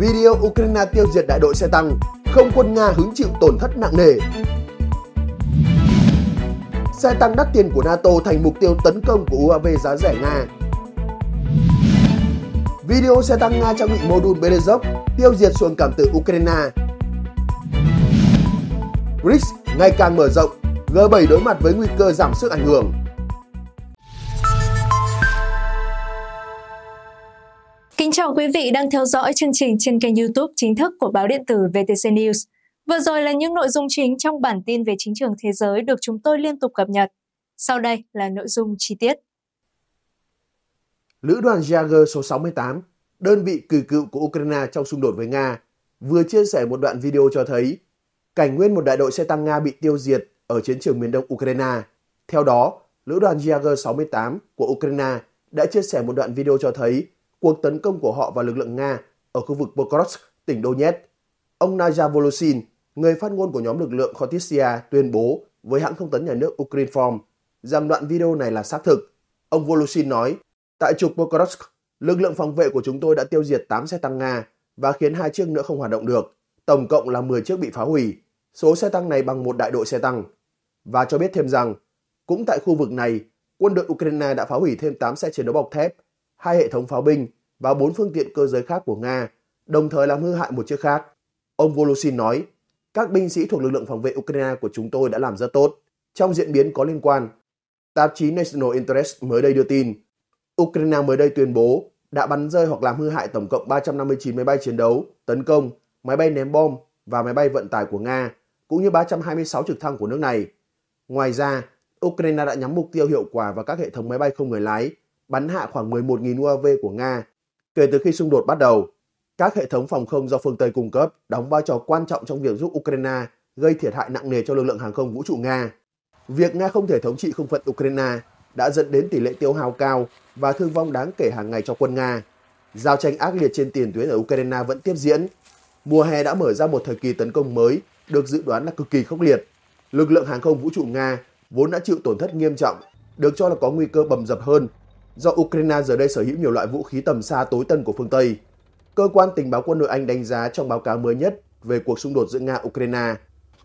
Video Ukraine tiêu diệt đại đội xe tăng, không quân Nga hứng chịu tổn thất nặng nề. Xe tăng đắt tiền của NATO thành mục tiêu tấn công của UAV giá rẻ Nga. Video xe tăng Nga trang bị module Berezov tiêu diệt xuồng cảm tử Ukraine. BRICS ngày càng mở rộng, G7 đối mặt với nguy cơ giảm sức ảnh hưởng Kính chào quý vị đang theo dõi chương trình trên kênh YouTube chính thức của báo điện tử VTC News. Vừa rồi là những nội dung chính trong bản tin về chính trường thế giới được chúng tôi liên tục cập nhật. Sau đây là nội dung chi tiết. Lữ đoàn Jager số 68, đơn vị cử cựu của Ukraine trong xung đột với Nga, vừa chia sẻ một đoạn video cho thấy cảnh nguyên một đại đội xe tăng Nga bị tiêu diệt ở chiến trường miền đông Ukraine. Theo đó, Lữ đoàn Jager 68 của Ukraine đã chia sẻ một đoạn video cho thấy cuộc tấn công của họ vào lực lượng Nga ở khu vực Pokrovsk, tỉnh Donetsk. Ông Naja Volosin, người phát ngôn của nhóm lực lượng Khotistia, tuyên bố với hãng thông tấn nhà nước Ukrinform rằng đoạn video này là xác thực. Ông Volosin nói, tại trục Pokrovsk, lực lượng phòng vệ của chúng tôi đã tiêu diệt 8 xe tăng Nga và khiến hai chiếc nữa không hoạt động được. Tổng cộng là 10 chiếc bị phá hủy. Số xe tăng này bằng một đại đội xe tăng. Và cho biết thêm rằng, cũng tại khu vực này, quân đội Ukraine đã phá hủy thêm 8 xe chiến đấu bọc thép hai hệ thống pháo binh và bốn phương tiện cơ giới khác của Nga, đồng thời làm hư hại một chiếc khác. Ông Volosin nói, các binh sĩ thuộc lực lượng phòng vệ Ukraine của chúng tôi đã làm rất tốt. Trong diễn biến có liên quan, tạp chí National Interest mới đây đưa tin, Ukraine mới đây tuyên bố đã bắn rơi hoặc làm hư hại tổng cộng 359 máy bay chiến đấu, tấn công, máy bay ném bom và máy bay vận tải của Nga, cũng như 326 trực thăng của nước này. Ngoài ra, Ukraine đã nhắm mục tiêu hiệu quả vào các hệ thống máy bay không người lái bắn hạ khoảng 11.000 UAV của Nga kể từ khi xung đột bắt đầu. Các hệ thống phòng không do phương Tây cung cấp đóng vai trò quan trọng trong việc giúp Ukraine gây thiệt hại nặng nề cho lực lượng hàng không vũ trụ Nga. Việc Nga không thể thống trị không phận Ukraine đã dẫn đến tỷ lệ tiêu hao cao và thương vong đáng kể hàng ngày cho quân Nga. Giao tranh ác liệt trên tiền tuyến ở Ukraine vẫn tiếp diễn. Mùa hè đã mở ra một thời kỳ tấn công mới được dự đoán là cực kỳ khốc liệt. Lực lượng hàng không vũ trụ Nga vốn đã chịu tổn thất nghiêm trọng, được cho là có nguy cơ bầm dập hơn do Ukraine giờ đây sở hữu nhiều loại vũ khí tầm xa tối tân của phương Tây. Cơ quan tình báo quân đội Anh đánh giá trong báo cáo mới nhất về cuộc xung đột giữa Nga-Ukraine,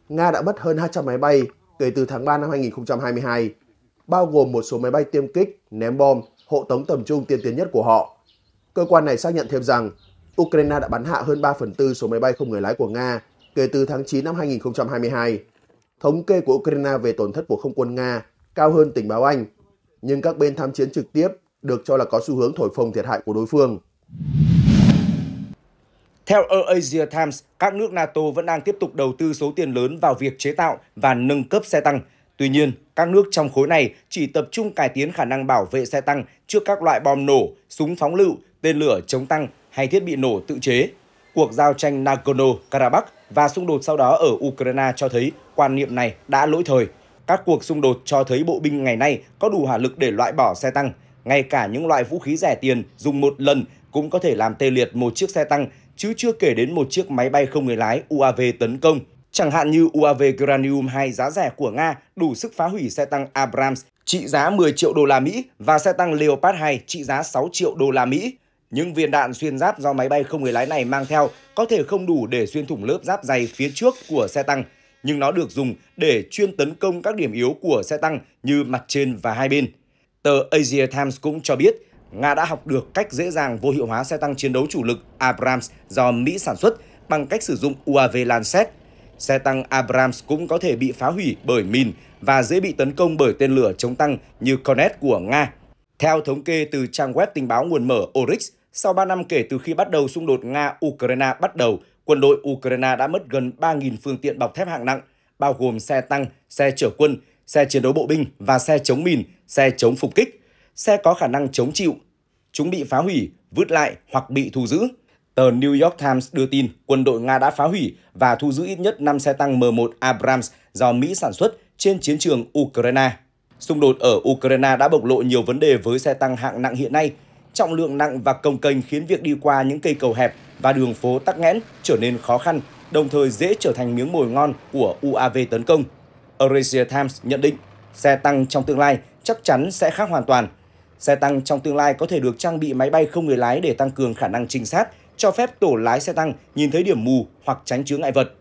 Nga đã mất hơn 200 máy bay kể từ tháng 3 năm 2022, bao gồm một số máy bay tiêm kích, ném bom, hộ tống tầm trung tiên tiến nhất của họ. Cơ quan này xác nhận thêm rằng Ukraine đã bắn hạ hơn 3 phần tư số máy bay không người lái của Nga kể từ tháng 9 năm 2022. Thống kê của Ukraine về tổn thất của không quân Nga cao hơn tình báo Anh, nhưng các bên tham chiến trực tiếp được cho là có xu hướng thổi phồng thiệt hại của đối phương. Theo Asia Times, các nước NATO vẫn đang tiếp tục đầu tư số tiền lớn vào việc chế tạo và nâng cấp xe tăng. Tuy nhiên, các nước trong khối này chỉ tập trung cải tiến khả năng bảo vệ xe tăng trước các loại bom nổ, súng phóng lựu, tên lửa chống tăng hay thiết bị nổ tự chế. Cuộc giao tranh Nagorno-Karabakh và xung đột sau đó ở Ukraine cho thấy quan niệm này đã lỗi thời. Các cuộc xung đột cho thấy bộ binh ngày nay có đủ hỏa lực để loại bỏ xe tăng – ngay cả những loại vũ khí rẻ tiền dùng một lần cũng có thể làm tê liệt một chiếc xe tăng, chứ chưa kể đến một chiếc máy bay không người lái UAV tấn công. Chẳng hạn như UAV Granium 2 giá rẻ của Nga đủ sức phá hủy xe tăng Abrams trị giá 10 triệu đô la Mỹ và xe tăng Leopard 2 trị giá 6 triệu đô la Mỹ. Những viên đạn xuyên giáp do máy bay không người lái này mang theo có thể không đủ để xuyên thủng lớp giáp dày phía trước của xe tăng, nhưng nó được dùng để chuyên tấn công các điểm yếu của xe tăng như mặt trên và hai bên. Tờ Asia Times cũng cho biết Nga đã học được cách dễ dàng vô hiệu hóa xe tăng chiến đấu chủ lực Abrams do Mỹ sản xuất bằng cách sử dụng UAV Lancet. Xe tăng Abrams cũng có thể bị phá hủy bởi mìn và dễ bị tấn công bởi tên lửa chống tăng như Cornet của Nga. Theo thống kê từ trang web tình báo nguồn mở Oryx, sau 3 năm kể từ khi bắt đầu xung đột Nga-Ukraine bắt đầu, quân đội Ukraine đã mất gần 3.000 phương tiện bọc thép hạng nặng, bao gồm xe tăng, xe chở quân, xe chiến đấu bộ binh và xe chống mìn, xe chống phục kích, xe có khả năng chống chịu. Chúng bị phá hủy, vứt lại hoặc bị thu giữ. Tờ New York Times đưa tin quân đội Nga đã phá hủy và thu giữ ít nhất 5 xe tăng M1 Abrams do Mỹ sản xuất trên chiến trường Ukraine. Xung đột ở Ukraine đã bộc lộ nhiều vấn đề với xe tăng hạng nặng hiện nay. Trọng lượng nặng và công kênh khiến việc đi qua những cây cầu hẹp và đường phố tắc nghẽn trở nên khó khăn, đồng thời dễ trở thành miếng mồi ngon của UAV tấn công. Eurasia Times nhận định xe tăng trong tương lai chắc chắn sẽ khác hoàn toàn. Xe tăng trong tương lai có thể được trang bị máy bay không người lái để tăng cường khả năng trinh sát, cho phép tổ lái xe tăng nhìn thấy điểm mù hoặc tránh chướng ngại vật.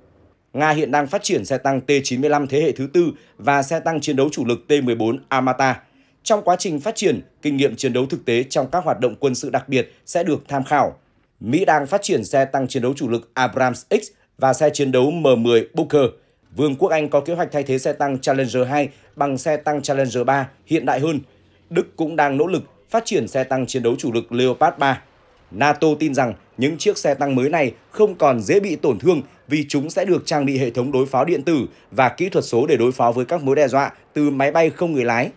Nga hiện đang phát triển xe tăng T-95 thế hệ thứ tư và xe tăng chiến đấu chủ lực T-14 Armata. Trong quá trình phát triển, kinh nghiệm chiến đấu thực tế trong các hoạt động quân sự đặc biệt sẽ được tham khảo. Mỹ đang phát triển xe tăng chiến đấu chủ lực Abrams X và xe chiến đấu M10 Booker – Vương quốc Anh có kế hoạch thay thế xe tăng Challenger 2 bằng xe tăng Challenger 3 hiện đại hơn. Đức cũng đang nỗ lực phát triển xe tăng chiến đấu chủ lực Leopard 3. NATO tin rằng những chiếc xe tăng mới này không còn dễ bị tổn thương vì chúng sẽ được trang bị hệ thống đối phó điện tử và kỹ thuật số để đối phó với các mối đe dọa từ máy bay không người lái.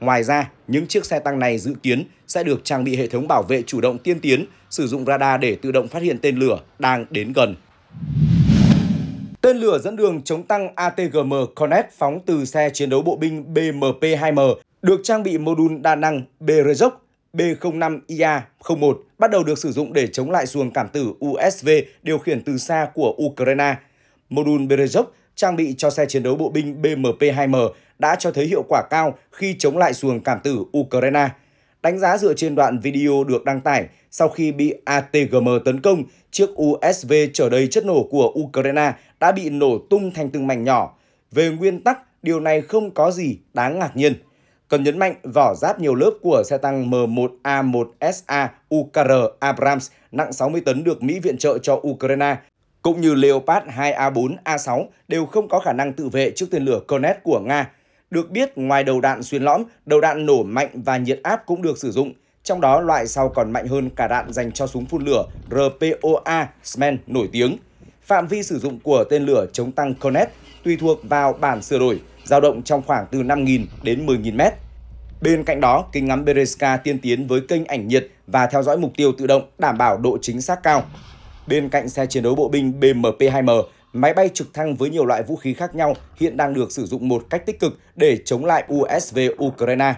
Ngoài ra, những chiếc xe tăng này dự kiến sẽ được trang bị hệ thống bảo vệ chủ động tiên tiến, sử dụng radar để tự động phát hiện tên lửa đang đến gần. Tên lửa dẫn đường chống tăng ATGM Cornet phóng từ xe chiến đấu bộ binh BMP-2M được trang bị mô đun đa năng BRZOC B-05IA-01 bắt đầu được sử dụng để chống lại xuồng cảm tử USV điều khiển từ xa của Ukraine. Mô đun BRZOC trang bị cho xe chiến đấu bộ binh BMP-2M đã cho thấy hiệu quả cao khi chống lại xuồng cảm tử Ukraine. Đánh giá dựa trên đoạn video được đăng tải sau khi bị ATGM tấn công, chiếc USV chở đầy chất nổ của Ukraine đã bị nổ tung thành từng mảnh nhỏ. Về nguyên tắc, điều này không có gì đáng ngạc nhiên. Cần nhấn mạnh vỏ giáp nhiều lớp của xe tăng M1A1SA UKR Abrams nặng 60 tấn được Mỹ viện trợ cho Ukraine, cũng như Leopard 2A4, A6 đều không có khả năng tự vệ trước tên lửa Cornet của Nga. Được biết, ngoài đầu đạn xuyên lõm, đầu đạn nổ mạnh và nhiệt áp cũng được sử dụng, trong đó loại sau còn mạnh hơn cả đạn dành cho súng phun lửa RPOA Smen nổi tiếng. Phạm vi sử dụng của tên lửa chống tăng Connect tùy thuộc vào bản sửa đổi, dao động trong khoảng từ 5.000 đến 10.000 mét. Bên cạnh đó, kính ngắm Bereska tiên tiến với kênh ảnh nhiệt và theo dõi mục tiêu tự động đảm bảo độ chính xác cao. Bên cạnh xe chiến đấu bộ binh BMP-2M, máy bay trực thăng với nhiều loại vũ khí khác nhau hiện đang được sử dụng một cách tích cực để chống lại USV Ukraine.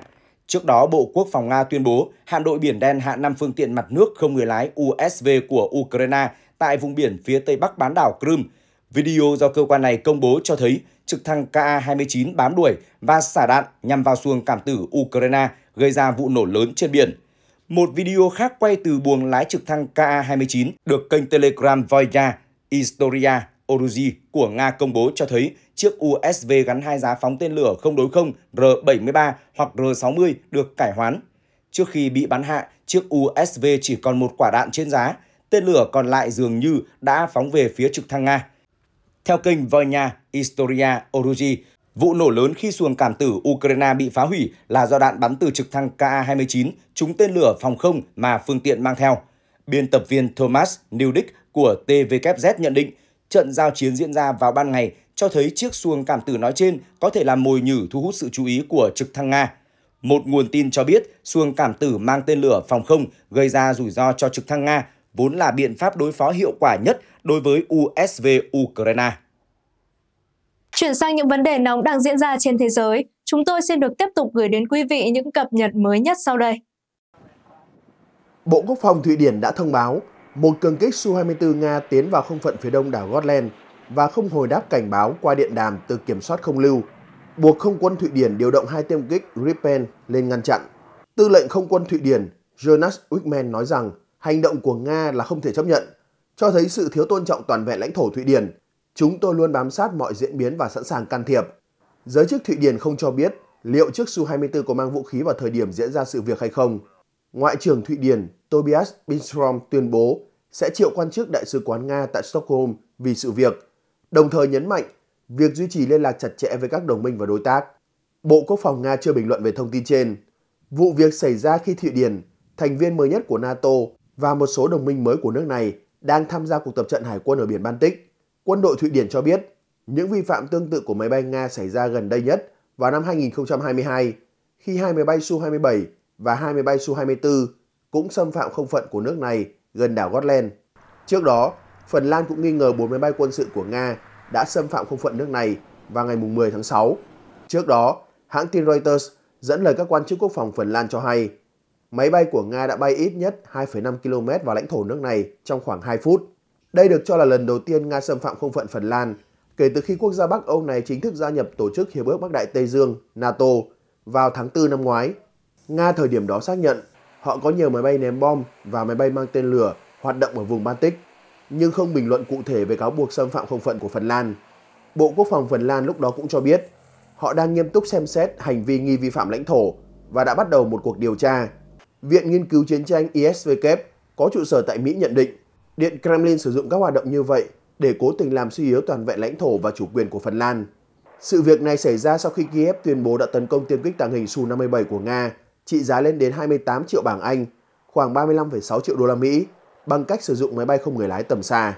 Trước đó, Bộ Quốc phòng Nga tuyên bố hạm đội Biển Đen hạ 5 phương tiện mặt nước không người lái USV của Ukraine tại vùng biển phía tây bắc bán đảo Crimea. Video do cơ quan này công bố cho thấy trực thăng Ka-29 bám đuổi và xả đạn nhằm vào xuồng cảm tử Ukraine gây ra vụ nổ lớn trên biển. Một video khác quay từ buồng lái trực thăng Ka-29 được kênh Telegram Voya Istoria Oruzi của Nga công bố cho thấy chiếc USV gắn hai giá phóng tên lửa không đối không R-73 hoặc R-60 được cải hoán. Trước khi bị bắn hạ, chiếc USV chỉ còn một quả đạn trên giá, tên lửa còn lại dường như đã phóng về phía trực thăng Nga. Theo kênh Voyna historia, Oruji, vụ nổ lớn khi xuồng cảm tử Ukraine bị phá hủy là do đạn bắn từ trực thăng Ka-29 trúng tên lửa phòng không mà phương tiện mang theo. Biên tập viên Thomas Newdick của TVKZ nhận định, trận giao chiến diễn ra vào ban ngày cho thấy chiếc xuồng cảm tử nói trên có thể là mồi nhử thu hút sự chú ý của trực thăng Nga. Một nguồn tin cho biết xuồng cảm tử mang tên lửa phòng không gây ra rủi ro cho trực thăng Nga vốn là biện pháp đối phó hiệu quả nhất đối với USV Ukraine. Chuyển sang những vấn đề nóng đang diễn ra trên thế giới, chúng tôi xin được tiếp tục gửi đến quý vị những cập nhật mới nhất sau đây. Bộ Quốc phòng Thụy Điển đã thông báo một cường kích Su-24 Nga tiến vào không phận phía đông đảo Gotland và không hồi đáp cảnh báo qua điện đàm từ kiểm soát không lưu, buộc không quân Thụy Điển điều động hai tiêm kích Gripen lên ngăn chặn. Tư lệnh không quân Thụy Điển Jonas Wickman nói rằng Hành động của Nga là không thể chấp nhận, cho thấy sự thiếu tôn trọng toàn vẹn lãnh thổ Thụy Điển. Chúng tôi luôn bám sát mọi diễn biến và sẵn sàng can thiệp. Giới chức Thụy Điển không cho biết liệu chiếc Su-24 có mang vũ khí vào thời điểm diễn ra sự việc hay không. Ngoại trưởng Thụy Điển Tobias Billström tuyên bố sẽ triệu quan chức đại sứ quán Nga tại Stockholm vì sự việc, đồng thời nhấn mạnh việc duy trì liên lạc chặt chẽ với các đồng minh và đối tác. Bộ Quốc phòng Nga chưa bình luận về thông tin trên. Vụ việc xảy ra khi Thụy Điển, thành viên mới nhất của NATO, và một số đồng minh mới của nước này đang tham gia cuộc tập trận hải quân ở biển Baltic. Quân đội Thụy Điển cho biết, những vi phạm tương tự của máy bay Nga xảy ra gần đây nhất vào năm 2022 khi hai máy bay Su-27 và hai máy bay Su-24 cũng xâm phạm không phận của nước này gần đảo Gotland. Trước đó, Phần Lan cũng nghi ngờ bốn máy bay quân sự của Nga đã xâm phạm không phận nước này vào ngày 10 tháng 6. Trước đó, hãng tin Reuters dẫn lời các quan chức quốc phòng Phần Lan cho hay máy bay của Nga đã bay ít nhất 2,5 km vào lãnh thổ nước này trong khoảng 2 phút. Đây được cho là lần đầu tiên Nga xâm phạm không phận Phần Lan kể từ khi quốc gia Bắc Âu này chính thức gia nhập Tổ chức Hiệp ước Bắc Đại Tây Dương NATO vào tháng 4 năm ngoái. Nga thời điểm đó xác nhận họ có nhiều máy bay ném bom và máy bay mang tên lửa hoạt động ở vùng Baltic, nhưng không bình luận cụ thể về cáo buộc xâm phạm không phận của Phần Lan. Bộ Quốc phòng Phần Lan lúc đó cũng cho biết họ đang nghiêm túc xem xét hành vi nghi vi phạm lãnh thổ và đã bắt đầu một cuộc điều tra Viện Nghiên cứu Chiến tranh ISVK có trụ sở tại Mỹ nhận định, Điện Kremlin sử dụng các hoạt động như vậy để cố tình làm suy yếu toàn vẹn lãnh thổ và chủ quyền của Phần Lan. Sự việc này xảy ra sau khi Kiev tuyên bố đã tấn công tiêm kích tàng hình Su-57 của Nga, trị giá lên đến 28 triệu bảng Anh, khoảng 35,6 triệu đô la Mỹ, bằng cách sử dụng máy bay không người lái tầm xa.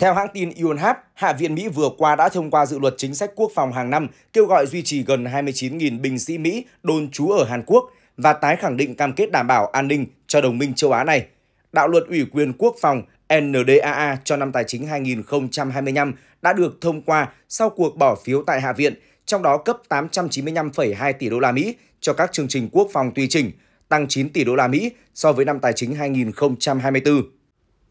Theo hãng tin Yonhap, Hạ viện Mỹ vừa qua đã thông qua dự luật chính sách quốc phòng hàng năm kêu gọi duy trì gần 29.000 binh sĩ Mỹ đồn trú ở Hàn Quốc và tái khẳng định cam kết đảm bảo an ninh cho đồng minh châu Á này. Đạo luật Ủy quyền Quốc phòng NDAA cho năm tài chính 2025 đã được thông qua sau cuộc bỏ phiếu tại Hạ viện, trong đó cấp 895,2 tỷ đô la Mỹ cho các chương trình quốc phòng tùy chỉnh, tăng 9 tỷ đô la Mỹ so với năm tài chính 2024.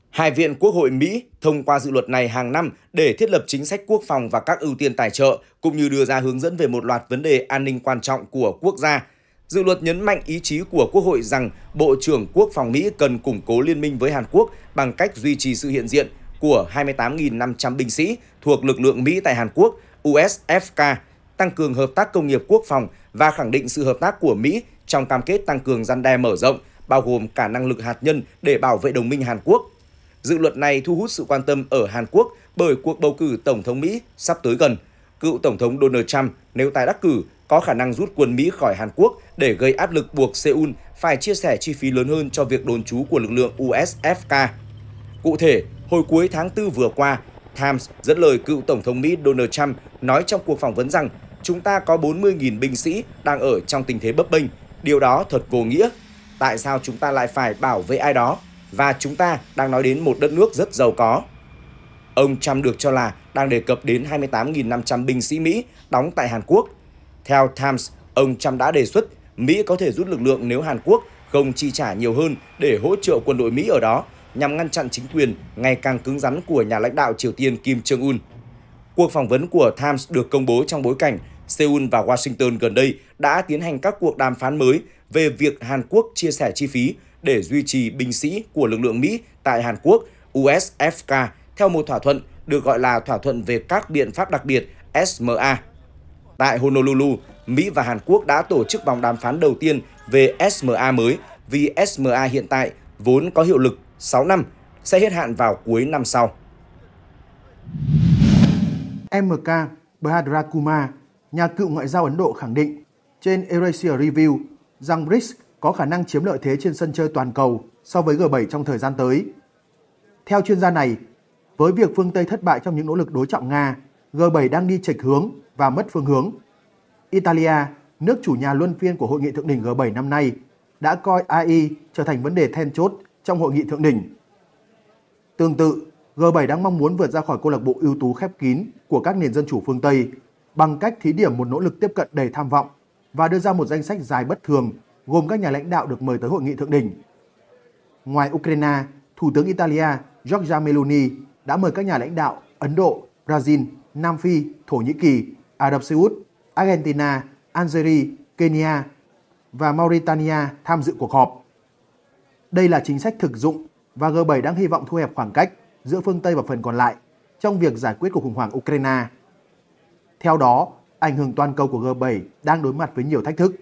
Hai viện Quốc hội Mỹ thông qua dự luật này hàng năm để thiết lập chính sách quốc phòng và các ưu tiên tài trợ, cũng như đưa ra hướng dẫn về một loạt vấn đề an ninh quan trọng của quốc gia, Dự luật nhấn mạnh ý chí của Quốc hội rằng Bộ trưởng Quốc phòng Mỹ cần củng cố liên minh với Hàn Quốc bằng cách duy trì sự hiện diện của 28.500 binh sĩ thuộc lực lượng Mỹ tại Hàn Quốc, USFK, tăng cường hợp tác công nghiệp quốc phòng và khẳng định sự hợp tác của Mỹ trong cam kết tăng cường gian đe mở rộng, bao gồm cả năng lực hạt nhân để bảo vệ đồng minh Hàn Quốc. Dự luật này thu hút sự quan tâm ở Hàn Quốc bởi cuộc bầu cử Tổng thống Mỹ sắp tới gần. Cựu Tổng thống Donald Trump, nếu tái đắc cử, có khả năng rút quân Mỹ khỏi Hàn Quốc để gây áp lực buộc Seoul phải chia sẻ chi phí lớn hơn cho việc đồn trú của lực lượng USFK. Cụ thể, hồi cuối tháng 4 vừa qua, Times dẫn lời cựu Tổng thống Mỹ Donald Trump nói trong cuộc phỏng vấn rằng chúng ta có 40.000 binh sĩ đang ở trong tình thế bấp bênh, điều đó thật vô nghĩa. Tại sao chúng ta lại phải bảo vệ ai đó? Và chúng ta đang nói đến một đất nước rất giàu có. Ông Trump được cho là đang đề cập đến 28.500 binh sĩ Mỹ đóng tại Hàn Quốc theo Times, ông Trump đã đề xuất Mỹ có thể rút lực lượng nếu Hàn Quốc không chi trả nhiều hơn để hỗ trợ quân đội Mỹ ở đó nhằm ngăn chặn chính quyền ngày càng cứng rắn của nhà lãnh đạo Triều Tiên Kim Jong-un. Cuộc phỏng vấn của Times được công bố trong bối cảnh Seoul và Washington gần đây đã tiến hành các cuộc đàm phán mới về việc Hàn Quốc chia sẻ chi phí để duy trì binh sĩ của lực lượng Mỹ tại Hàn Quốc USFK theo một thỏa thuận được gọi là thỏa thuận về các biện pháp đặc biệt SMA Tại Honolulu, Mỹ và Hàn Quốc đã tổ chức vòng đàm phán đầu tiên về SMA mới vì SMA hiện tại vốn có hiệu lực 6 năm, sẽ hết hạn vào cuối năm sau. MK Bhadrakuma, nhà cựu ngoại giao Ấn Độ khẳng định trên Eurasia Review rằng BRICS có khả năng chiếm lợi thế trên sân chơi toàn cầu so với G7 trong thời gian tới. Theo chuyên gia này, với việc phương Tây thất bại trong những nỗ lực đối trọng Nga, G7 đang đi chệch hướng và mất phương hướng. Italia, nước chủ nhà luân phiên của hội nghị thượng đỉnh G7 năm nay, đã coi AI trở thành vấn đề then chốt trong hội nghị thượng đỉnh. Tương tự, G7 đang mong muốn vượt ra khỏi câu lạc bộ ưu tú khép kín của các nền dân chủ phương Tây bằng cách thí điểm một nỗ lực tiếp cận đầy tham vọng và đưa ra một danh sách dài bất thường gồm các nhà lãnh đạo được mời tới hội nghị thượng đỉnh. Ngoài Ukraine, Thủ tướng Italia Giorgia Meloni đã mời các nhà lãnh đạo Ấn Độ, Brazil Nam Phi, Thổ Nhĩ Kỳ, Ả Rập Xê Út, Argentina, Algeria, Kenya và Mauritania tham dự cuộc họp. Đây là chính sách thực dụng và G7 đang hy vọng thu hẹp khoảng cách giữa phương Tây và phần còn lại trong việc giải quyết cuộc khủng hoảng Ukraine. Theo đó, ảnh hưởng toàn cầu của G7 đang đối mặt với nhiều thách thức,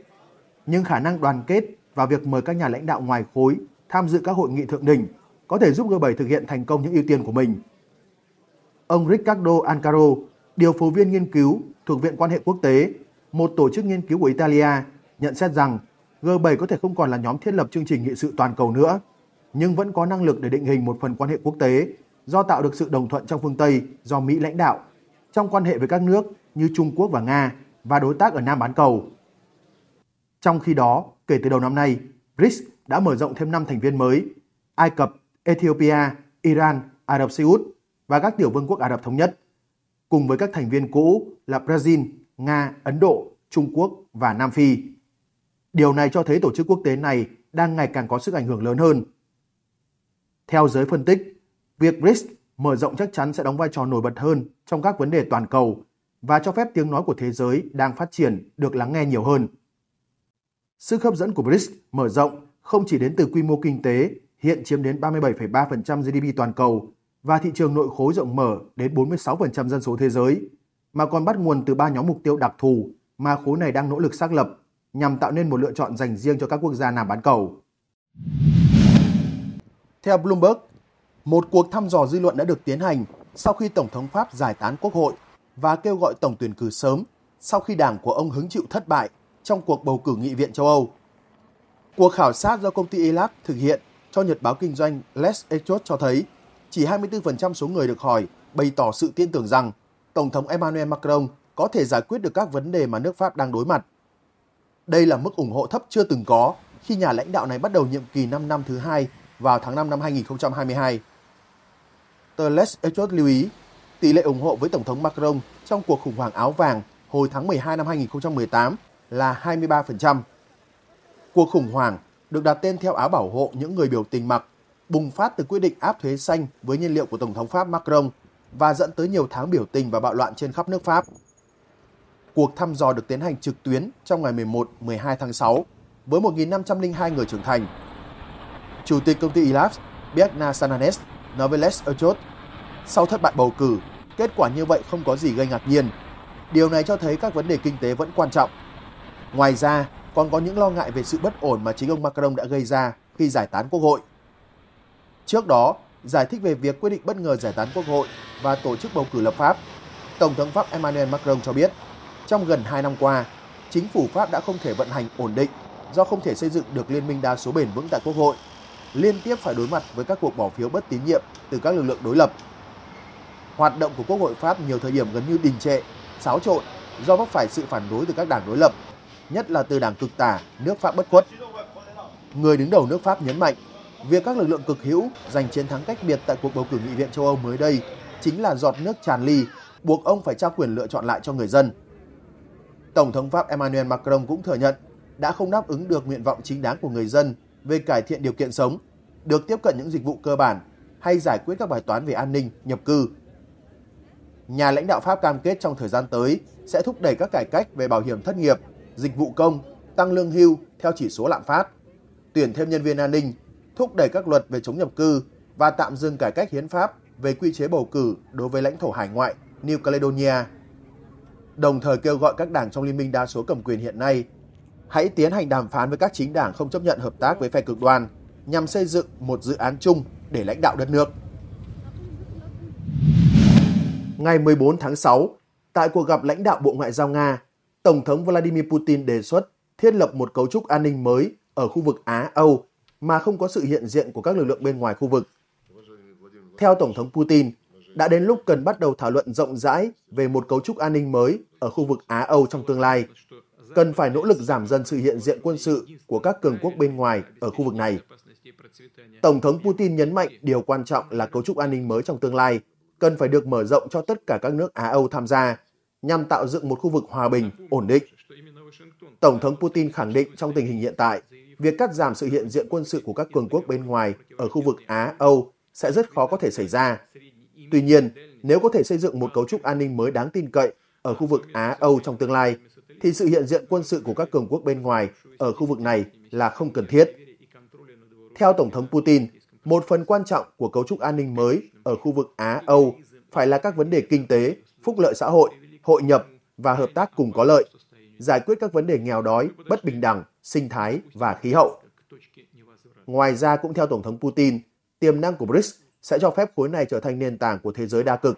nhưng khả năng đoàn kết và việc mời các nhà lãnh đạo ngoài khối tham dự các hội nghị thượng đỉnh có thể giúp G7 thực hiện thành công những ưu tiên của mình. Ông Riccardo Ancaro, điều phối viên nghiên cứu thuộc Viện quan hệ quốc tế, một tổ chức nghiên cứu của Italia, nhận xét rằng G7 có thể không còn là nhóm thiết lập chương trình nghị sự toàn cầu nữa, nhưng vẫn có năng lực để định hình một phần quan hệ quốc tế do tạo được sự đồng thuận trong phương Tây do Mỹ lãnh đạo trong quan hệ với các nước như Trung Quốc và Nga và đối tác ở Nam bán cầu. Trong khi đó, kể từ đầu năm nay, BRICS đã mở rộng thêm 5 thành viên mới Ai Cập, Ethiopia, Iran, Ả Rập Xê Út và các tiểu vương quốc Ả Rập Thống Nhất, cùng với các thành viên cũ là Brazil, Nga, Ấn Độ, Trung Quốc và Nam Phi. Điều này cho thấy tổ chức quốc tế này đang ngày càng có sức ảnh hưởng lớn hơn. Theo giới phân tích, việc BRICS mở rộng chắc chắn sẽ đóng vai trò nổi bật hơn trong các vấn đề toàn cầu và cho phép tiếng nói của thế giới đang phát triển được lắng nghe nhiều hơn. Sức hấp dẫn của BRICS mở rộng không chỉ đến từ quy mô kinh tế hiện chiếm đến 37,3% GDP toàn cầu và thị trường nội khối rộng mở đến 46% dân số thế giới, mà còn bắt nguồn từ ba nhóm mục tiêu đặc thù mà khối này đang nỗ lực xác lập nhằm tạo nên một lựa chọn dành riêng cho các quốc gia Nam bán cầu. Theo Bloomberg, một cuộc thăm dò dư luận đã được tiến hành sau khi Tổng thống Pháp giải tán Quốc hội và kêu gọi tổng tuyển cử sớm sau khi đảng của ông hứng chịu thất bại trong cuộc bầu cử nghị viện châu Âu. Cuộc khảo sát do công ty ELAC thực hiện cho nhật báo kinh doanh Les Echos cho thấy chỉ 24% số người được hỏi bày tỏ sự tin tưởng rằng Tổng thống Emmanuel Macron có thể giải quyết được các vấn đề mà nước Pháp đang đối mặt. Đây là mức ủng hộ thấp chưa từng có khi nhà lãnh đạo này bắt đầu nhiệm kỳ 5 năm thứ hai vào tháng 5 năm 2022. Tờ Les Echos lưu ý, tỷ lệ ủng hộ với Tổng thống Macron trong cuộc khủng hoảng áo vàng hồi tháng 12 năm 2018 là 23%. Cuộc khủng hoảng được đặt tên theo áo bảo hộ những người biểu tình mặc bùng phát từ quyết định áp thuế xanh với nhiên liệu của Tổng thống Pháp Macron và dẫn tới nhiều tháng biểu tình và bạo loạn trên khắp nước Pháp. Cuộc thăm dò được tiến hành trực tuyến trong ngày 11-12 tháng 6 với 1.502 người trưởng thành. Chủ tịch công ty Elabs Berna Sananes nói với Les Echot, sau thất bại bầu cử, kết quả như vậy không có gì gây ngạc nhiên. Điều này cho thấy các vấn đề kinh tế vẫn quan trọng. Ngoài ra, còn có những lo ngại về sự bất ổn mà chính ông Macron đã gây ra khi giải tán quốc hội. Trước đó, giải thích về việc quyết định bất ngờ giải tán quốc hội và tổ chức bầu cử lập pháp, Tổng thống Pháp Emmanuel Macron cho biết, trong gần 2 năm qua, chính phủ Pháp đã không thể vận hành ổn định do không thể xây dựng được liên minh đa số bền vững tại quốc hội, liên tiếp phải đối mặt với các cuộc bỏ phiếu bất tín nhiệm từ các lực lượng đối lập. Hoạt động của Quốc hội Pháp nhiều thời điểm gần như đình trệ, xáo trộn do vấp phải sự phản đối từ các đảng đối lập, nhất là từ đảng cực tả nước Pháp bất khuất. Người đứng đầu nước Pháp nhấn mạnh Việc các lực lượng cực hữu giành chiến thắng cách biệt tại cuộc bầu cử nghị viện châu Âu mới đây chính là giọt nước tràn ly, buộc ông phải trao quyền lựa chọn lại cho người dân. Tổng thống Pháp Emmanuel Macron cũng thừa nhận đã không đáp ứng được nguyện vọng chính đáng của người dân về cải thiện điều kiện sống, được tiếp cận những dịch vụ cơ bản hay giải quyết các bài toán về an ninh, nhập cư. Nhà lãnh đạo Pháp cam kết trong thời gian tới sẽ thúc đẩy các cải cách về bảo hiểm thất nghiệp, dịch vụ công, tăng lương hưu theo chỉ số lạm phát, tuyển thêm nhân viên an ninh thúc đẩy các luật về chống nhập cư và tạm dừng cải cách hiến pháp về quy chế bầu cử đối với lãnh thổ hải ngoại New Caledonia. Đồng thời kêu gọi các đảng trong liên minh đa số cầm quyền hiện nay hãy tiến hành đàm phán với các chính đảng không chấp nhận hợp tác với phe cực đoan nhằm xây dựng một dự án chung để lãnh đạo đất nước. Ngày 14 tháng 6, tại cuộc gặp lãnh đạo Bộ Ngoại giao Nga, Tổng thống Vladimir Putin đề xuất thiết lập một cấu trúc an ninh mới ở khu vực Á-Âu mà không có sự hiện diện của các lực lượng bên ngoài khu vực. Theo Tổng thống Putin, đã đến lúc cần bắt đầu thảo luận rộng rãi về một cấu trúc an ninh mới ở khu vực Á-Âu trong tương lai. Cần phải nỗ lực giảm dần sự hiện diện quân sự của các cường quốc bên ngoài ở khu vực này. Tổng thống Putin nhấn mạnh điều quan trọng là cấu trúc an ninh mới trong tương lai cần phải được mở rộng cho tất cả các nước Á-Âu tham gia nhằm tạo dựng một khu vực hòa bình, ổn định. Tổng thống Putin khẳng định trong tình hình hiện tại, việc cắt giảm sự hiện diện quân sự của các cường quốc bên ngoài ở khu vực Á, Âu sẽ rất khó có thể xảy ra. Tuy nhiên, nếu có thể xây dựng một cấu trúc an ninh mới đáng tin cậy ở khu vực Á, Âu trong tương lai, thì sự hiện diện quân sự của các cường quốc bên ngoài ở khu vực này là không cần thiết. Theo Tổng thống Putin, một phần quan trọng của cấu trúc an ninh mới ở khu vực Á, Âu phải là các vấn đề kinh tế, phúc lợi xã hội, hội nhập và hợp tác cùng có lợi, giải quyết các vấn đề nghèo đói, bất bình đẳng, sinh thái và khí hậu. Ngoài ra cũng theo Tổng thống Putin, tiềm năng của BRICS sẽ cho phép khối này trở thành nền tảng của thế giới đa cực.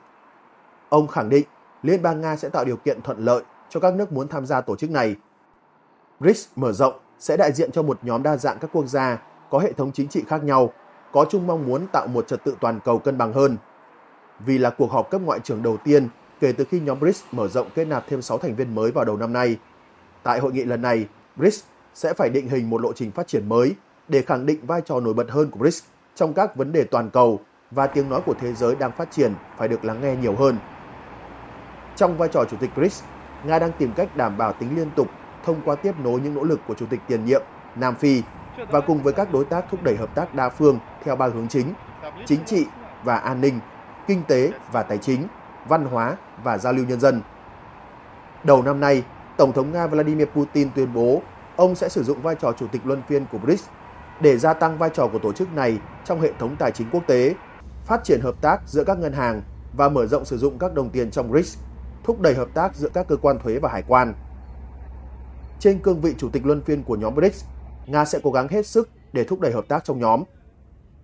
Ông khẳng định Liên bang Nga sẽ tạo điều kiện thuận lợi cho các nước muốn tham gia tổ chức này. BRICS mở rộng sẽ đại diện cho một nhóm đa dạng các quốc gia có hệ thống chính trị khác nhau, có chung mong muốn tạo một trật tự toàn cầu cân bằng hơn. Vì là cuộc họp cấp ngoại trưởng đầu tiên kể từ khi nhóm BRICS mở rộng kết nạp thêm 6 thành viên mới vào đầu năm nay. Tại hội nghị lần này, BRICS sẽ phải định hình một lộ trình phát triển mới để khẳng định vai trò nổi bật hơn của BRICS trong các vấn đề toàn cầu và tiếng nói của thế giới đang phát triển phải được lắng nghe nhiều hơn. Trong vai trò chủ tịch BRICS, Nga đang tìm cách đảm bảo tính liên tục thông qua tiếp nối những nỗ lực của chủ tịch tiền nhiệm Nam Phi và cùng với các đối tác thúc đẩy hợp tác đa phương theo ba hướng chính: chính trị và an ninh, kinh tế và tài chính, văn hóa và giao lưu nhân dân. Đầu năm nay, Tổng thống Nga Vladimir Putin tuyên bố ông sẽ sử dụng vai trò chủ tịch luân phiên của BRICS để gia tăng vai trò của tổ chức này trong hệ thống tài chính quốc tế, phát triển hợp tác giữa các ngân hàng và mở rộng sử dụng các đồng tiền trong BRICS, thúc đẩy hợp tác giữa các cơ quan thuế và hải quan. Trên cương vị chủ tịch luân phiên của nhóm BRICS, Nga sẽ cố gắng hết sức để thúc đẩy hợp tác trong nhóm.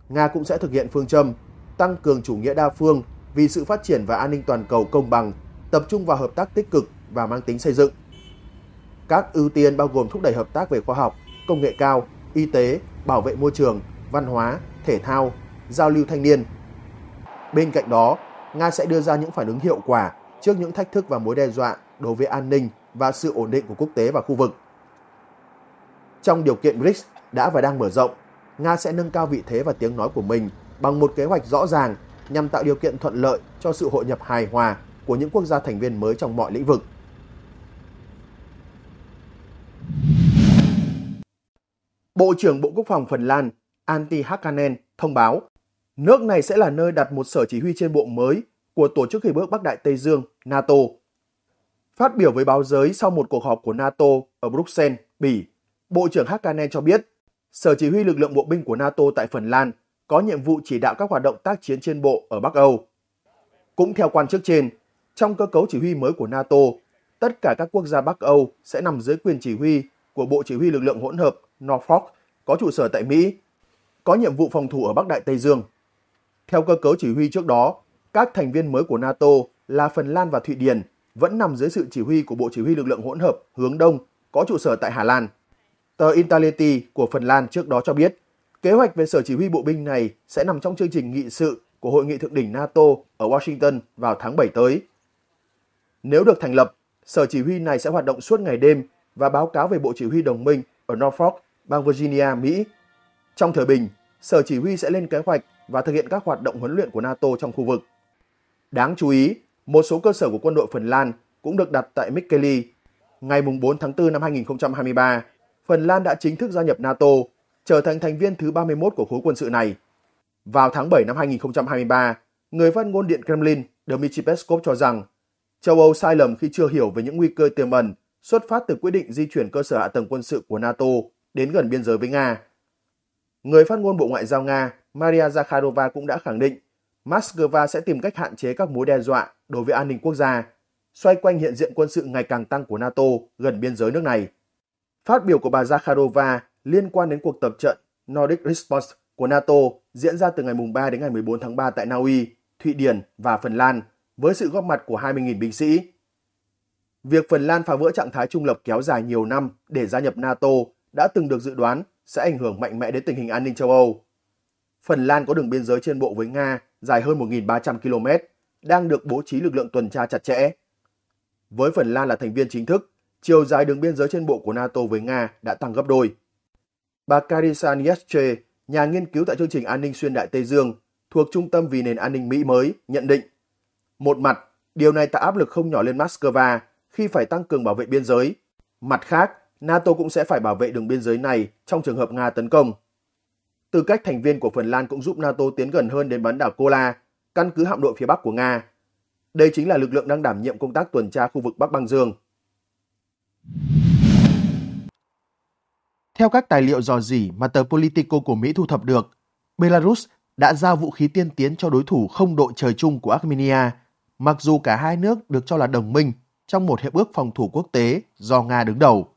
Nga cũng sẽ thực hiện phương châm tăng cường chủ nghĩa đa phương vì sự phát triển và an ninh toàn cầu công bằng, tập trung vào hợp tác tích cực và mang tính xây dựng. Các ưu tiên bao gồm thúc đẩy hợp tác về khoa học, công nghệ cao, y tế, bảo vệ môi trường, văn hóa, thể thao, giao lưu thanh niên. Bên cạnh đó, Nga sẽ đưa ra những phản ứng hiệu quả trước những thách thức và mối đe dọa đối với an ninh và sự ổn định của quốc tế và khu vực. Trong điều kiện BRICS đã và đang mở rộng, Nga sẽ nâng cao vị thế và tiếng nói của mình bằng một kế hoạch rõ ràng nhằm tạo điều kiện thuận lợi cho sự hội nhập hài hòa của những quốc gia thành viên mới trong mọi lĩnh vực. Bộ trưởng Bộ Quốc phòng Phần Lan Antti Hakanen thông báo nước này sẽ là nơi đặt một sở chỉ huy trên bộ mới của Tổ chức Hiệp ước Bắc Đại Tây Dương NATO. Phát biểu với báo giới sau một cuộc họp của NATO ở Bruxelles, Bỉ, Bộ trưởng Hakanen cho biết Sở chỉ huy lực lượng bộ binh của NATO tại Phần Lan có nhiệm vụ chỉ đạo các hoạt động tác chiến trên bộ ở Bắc Âu. Cũng theo quan chức trên, trong cơ cấu chỉ huy mới của NATO, tất cả các quốc gia Bắc Âu sẽ nằm dưới quyền chỉ huy của Bộ Chỉ huy Lực lượng Hỗn hợp Norfolk, có trụ sở tại Mỹ, có nhiệm vụ phòng thủ ở Bắc Đại Tây Dương. Theo cơ cấu chỉ huy trước đó, các thành viên mới của NATO là Phần Lan và Thụy Điển vẫn nằm dưới sự chỉ huy của Bộ Chỉ huy Lực lượng Hỗn hợp hướng Đông có trụ sở tại Hà Lan. Tờ Intaleti của Phần Lan trước đó cho biết, kế hoạch về sở chỉ huy bộ binh này sẽ nằm trong chương trình nghị sự của Hội nghị Thượng đỉnh NATO ở Washington vào tháng 7 tới. Nếu được thành lập, sở chỉ huy này sẽ hoạt động suốt ngày đêm và báo cáo về Bộ Chỉ huy Đồng minh ở Norfolk bang Virginia, Mỹ. Trong thời bình, Sở Chỉ huy sẽ lên kế hoạch và thực hiện các hoạt động huấn luyện của NATO trong khu vực. Đáng chú ý, một số cơ sở của quân đội Phần Lan cũng được đặt tại Mikkeli. Ngày 4 tháng 4 năm 2023, Phần Lan đã chính thức gia nhập NATO, trở thành thành viên thứ 31 của khối quân sự này. Vào tháng 7 năm 2023, người phát ngôn Điện Kremlin Dmitry Peskov cho rằng châu Âu sai lầm khi chưa hiểu về những nguy cơ tiềm ẩn xuất phát từ quyết định di chuyển cơ sở hạ tầng quân sự của NATO đến gần biên giới với Nga. Người phát ngôn Bộ Ngoại giao Nga Maria Zakharova cũng đã khẳng định Moscow sẽ tìm cách hạn chế các mối đe dọa đối với an ninh quốc gia, xoay quanh hiện diện quân sự ngày càng tăng của NATO gần biên giới nước này. Phát biểu của bà Zakharova liên quan đến cuộc tập trận Nordic Response của NATO diễn ra từ ngày 3 đến ngày 14 tháng 3 tại Na Uy, Thụy Điển và Phần Lan với sự góp mặt của 20.000 binh sĩ. Việc Phần Lan phá vỡ trạng thái trung lập kéo dài nhiều năm để gia nhập NATO đã từng được dự đoán sẽ ảnh hưởng mạnh mẽ đến tình hình an ninh châu Âu. Phần Lan có đường biên giới trên bộ với Nga dài hơn 1.300 km, đang được bố trí lực lượng tuần tra chặt chẽ. Với Phần Lan là thành viên chính thức, chiều dài đường biên giới trên bộ của NATO với Nga đã tăng gấp đôi. Bà Karisa Niesche, nhà nghiên cứu tại chương trình an ninh xuyên đại Tây Dương thuộc Trung tâm vì nền an ninh Mỹ mới, nhận định. Một mặt, điều này tạo áp lực không nhỏ lên Moscow khi phải tăng cường bảo vệ biên giới. Mặt khác, NATO cũng sẽ phải bảo vệ đường biên giới này trong trường hợp Nga tấn công. Tư cách thành viên của Phần Lan cũng giúp NATO tiến gần hơn đến bán đảo Kola, căn cứ hạm đội phía Bắc của Nga. Đây chính là lực lượng đang đảm nhiệm công tác tuần tra khu vực Bắc Băng Dương. Theo các tài liệu dò dỉ mà tờ Politico của Mỹ thu thập được, Belarus đã giao vũ khí tiên tiến cho đối thủ không đội trời chung của Armenia, mặc dù cả hai nước được cho là đồng minh trong một hiệp ước phòng thủ quốc tế do Nga đứng đầu.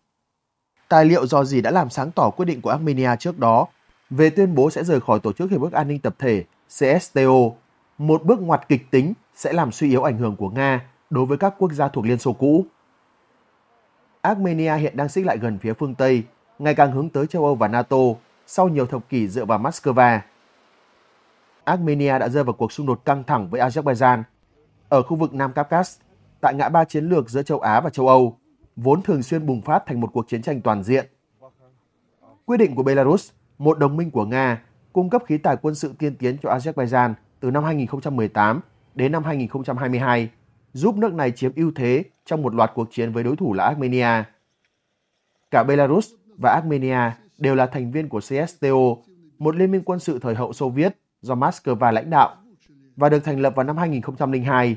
Tài liệu dò gì đã làm sáng tỏ quyết định của Armenia trước đó về tuyên bố sẽ rời khỏi Tổ chức Hiệp ước An ninh Tập thể CSTO, một bước ngoặt kịch tính sẽ làm suy yếu ảnh hưởng của Nga đối với các quốc gia thuộc Liên Xô cũ. Armenia hiện đang xích lại gần phía phương Tây, ngày càng hướng tới châu Âu và NATO sau nhiều thập kỷ dựa vào Moscow. Armenia đã rơi vào cuộc xung đột căng thẳng với Azerbaijan ở khu vực Nam Caucasus tại ngã ba chiến lược giữa châu Á và châu Âu vốn thường xuyên bùng phát thành một cuộc chiến tranh toàn diện. Quyết định của Belarus, một đồng minh của Nga, cung cấp khí tài quân sự tiên tiến cho Azerbaijan từ năm 2018 đến năm 2022, giúp nước này chiếm ưu thế trong một loạt cuộc chiến với đối thủ là Armenia. Cả Belarus và Armenia đều là thành viên của CSTO, một liên minh quân sự thời hậu Xô Viết do Moscow lãnh đạo và được thành lập vào năm 2002.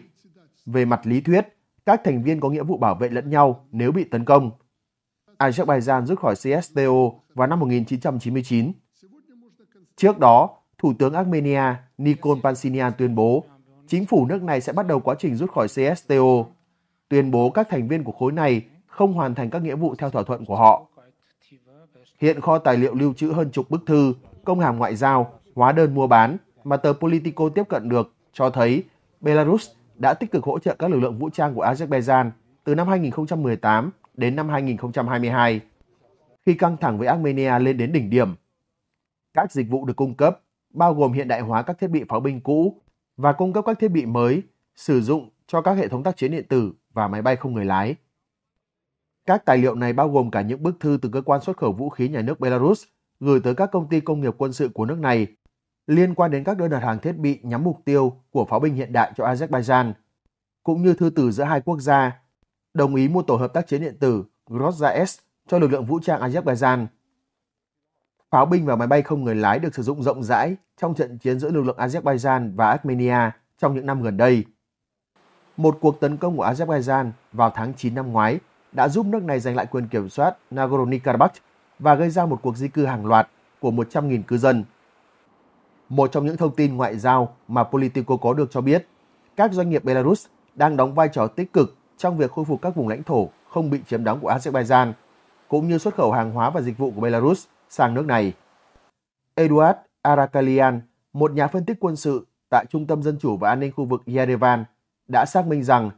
Về mặt lý thuyết, các thành viên có nghĩa vụ bảo vệ lẫn nhau nếu bị tấn công. Azerbaijan rút khỏi CSTO vào năm 1999. Trước đó, Thủ tướng Armenia Nikol Pashinyan tuyên bố chính phủ nước này sẽ bắt đầu quá trình rút khỏi CSTO, tuyên bố các thành viên của khối này không hoàn thành các nghĩa vụ theo thỏa thuận của họ. Hiện kho tài liệu lưu trữ hơn chục bức thư, công hàm ngoại giao, hóa đơn mua bán mà tờ Politico tiếp cận được cho thấy Belarus đã tích cực hỗ trợ các lực lượng vũ trang của Azerbaijan từ năm 2018 đến năm 2022, khi căng thẳng với Armenia lên đến đỉnh điểm. Các dịch vụ được cung cấp bao gồm hiện đại hóa các thiết bị pháo binh cũ và cung cấp các thiết bị mới sử dụng cho các hệ thống tác chiến điện tử và máy bay không người lái. Các tài liệu này bao gồm cả những bức thư từ cơ quan xuất khẩu vũ khí nhà nước Belarus gửi tới các công ty công nghiệp quân sự của nước này liên quan đến các đơn đặt hàng thiết bị nhắm mục tiêu của pháo binh hiện đại cho Azerbaijan, cũng như thư từ giữa hai quốc gia, đồng ý mua tổ hợp tác chiến điện tử Grozda S cho lực lượng vũ trang Azerbaijan. Pháo binh và máy bay không người lái được sử dụng rộng rãi trong trận chiến giữa lực lượng Azerbaijan và Armenia trong những năm gần đây. Một cuộc tấn công của Azerbaijan vào tháng 9 năm ngoái đã giúp nước này giành lại quyền kiểm soát Nagorno-Karabakh và gây ra một cuộc di cư hàng loạt của 100.000 cư dân. Một trong những thông tin ngoại giao mà Politico có được cho biết, các doanh nghiệp Belarus đang đóng vai trò tích cực trong việc khôi phục các vùng lãnh thổ không bị chiếm đóng của Azerbaijan, cũng như xuất khẩu hàng hóa và dịch vụ của Belarus sang nước này. Eduard Arakalian, một nhà phân tích quân sự tại Trung tâm Dân chủ và An ninh khu vực Yerevan, đã xác minh rằng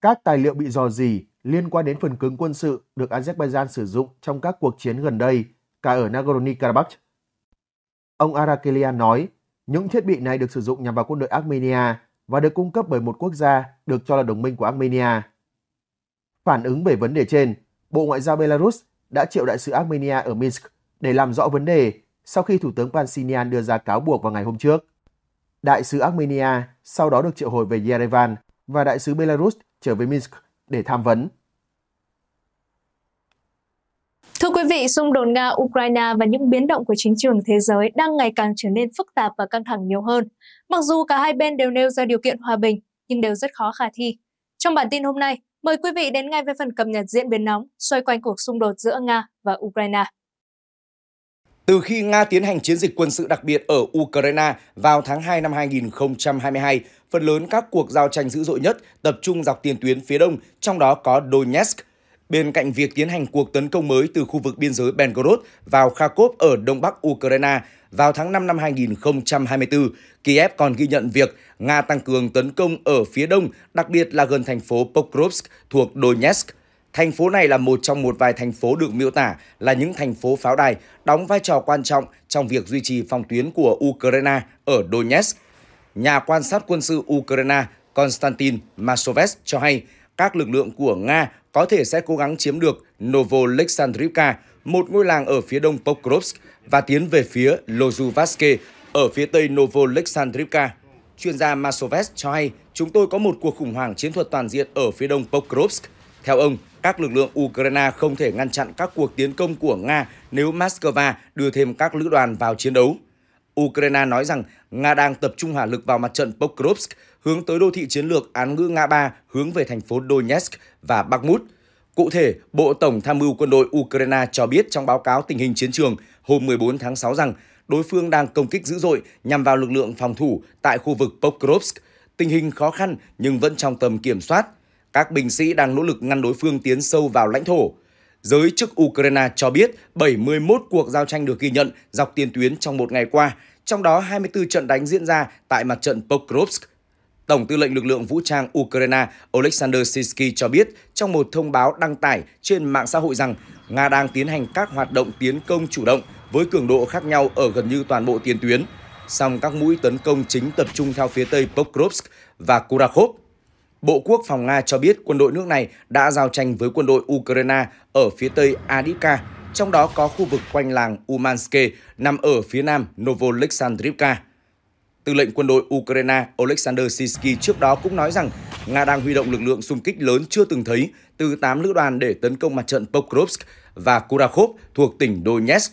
các tài liệu bị dò dỉ liên quan đến phần cứng quân sự được Azerbaijan sử dụng trong các cuộc chiến gần đây, cả ở Nagorno-Karabakh Ông Arakelian nói, những thiết bị này được sử dụng nhằm vào quân đội Armenia và được cung cấp bởi một quốc gia được cho là đồng minh của Armenia. Phản ứng về vấn đề trên, Bộ Ngoại giao Belarus đã triệu đại sứ Armenia ở Minsk để làm rõ vấn đề sau khi Thủ tướng Pashinyan đưa ra cáo buộc vào ngày hôm trước. Đại sứ Armenia sau đó được triệu hồi về Yerevan và đại sứ Belarus trở về Minsk để tham vấn. Thưa quý vị, xung đột Nga-Ukraine và những biến động của chính trường thế giới đang ngày càng trở nên phức tạp và căng thẳng nhiều hơn. Mặc dù cả hai bên đều nêu ra điều kiện hòa bình, nhưng đều rất khó khả thi. Trong bản tin hôm nay, mời quý vị đến ngay với phần cập nhật diễn biến nóng xoay quanh cuộc xung đột giữa Nga và Ukraine. Từ khi Nga tiến hành chiến dịch quân sự đặc biệt ở Ukraine vào tháng 2 năm 2022, phần lớn các cuộc giao tranh dữ dội nhất tập trung dọc tiền tuyến phía đông, trong đó có Donetsk, bên cạnh việc tiến hành cuộc tấn công mới từ khu vực biên giới Belgorod vào Kharkov ở đông bắc Ukraine vào tháng 5 năm 2024, Kiev còn ghi nhận việc Nga tăng cường tấn công ở phía đông, đặc biệt là gần thành phố Pokrovsk thuộc Donetsk. Thành phố này là một trong một vài thành phố được miêu tả là những thành phố pháo đài, đóng vai trò quan trọng trong việc duy trì phòng tuyến của Ukraine ở Donetsk. Nhà quan sát quân sự Ukraine Konstantin Masovets cho hay các lực lượng của Nga có thể sẽ cố gắng chiếm được Novolexandrivka, một ngôi làng ở phía đông Pokrovsk và tiến về phía Lozuvaske ở phía tây Novolexandrivka. Chuyên gia Masoves cho hay chúng tôi có một cuộc khủng hoảng chiến thuật toàn diện ở phía đông Pokrovsk. Theo ông, các lực lượng Ukraine không thể ngăn chặn các cuộc tiến công của Nga nếu Moscow đưa thêm các lữ đoàn vào chiến đấu. Ukraine nói rằng Nga đang tập trung hỏa lực vào mặt trận Pokrovsk hướng tới đô thị chiến lược án ngữ ngã ba hướng về thành phố Donetsk và Bakhmut. Cụ thể, Bộ Tổng Tham mưu Quân đội Ukraine cho biết trong báo cáo tình hình chiến trường hôm 14 tháng 6 rằng đối phương đang công kích dữ dội nhằm vào lực lượng phòng thủ tại khu vực Pokrovsk. Tình hình khó khăn nhưng vẫn trong tầm kiểm soát. Các binh sĩ đang nỗ lực ngăn đối phương tiến sâu vào lãnh thổ. Giới chức Ukraine cho biết 71 cuộc giao tranh được ghi nhận dọc tiền tuyến trong một ngày qua, trong đó 24 trận đánh diễn ra tại mặt trận Pokrovsk Tổng tư lệnh lực lượng vũ trang Ukraine Oleksandr Sisky cho biết trong một thông báo đăng tải trên mạng xã hội rằng Nga đang tiến hành các hoạt động tiến công chủ động với cường độ khác nhau ở gần như toàn bộ tiền tuyến. Song các mũi tấn công chính tập trung theo phía tây Pokrovsk và Kurakhov. Bộ Quốc phòng Nga cho biết quân đội nước này đã giao tranh với quân đội Ukraine ở phía tây Adivka, trong đó có khu vực quanh làng Umanske nằm ở phía nam Novolexandrivka. Tư lệnh quân đội Ukraine Oleksandr Sisky trước đó cũng nói rằng Nga đang huy động lực lượng xung kích lớn chưa từng thấy từ 8 lữ đoàn để tấn công mặt trận Pokrovsk và Kurakhov thuộc tỉnh Donetsk.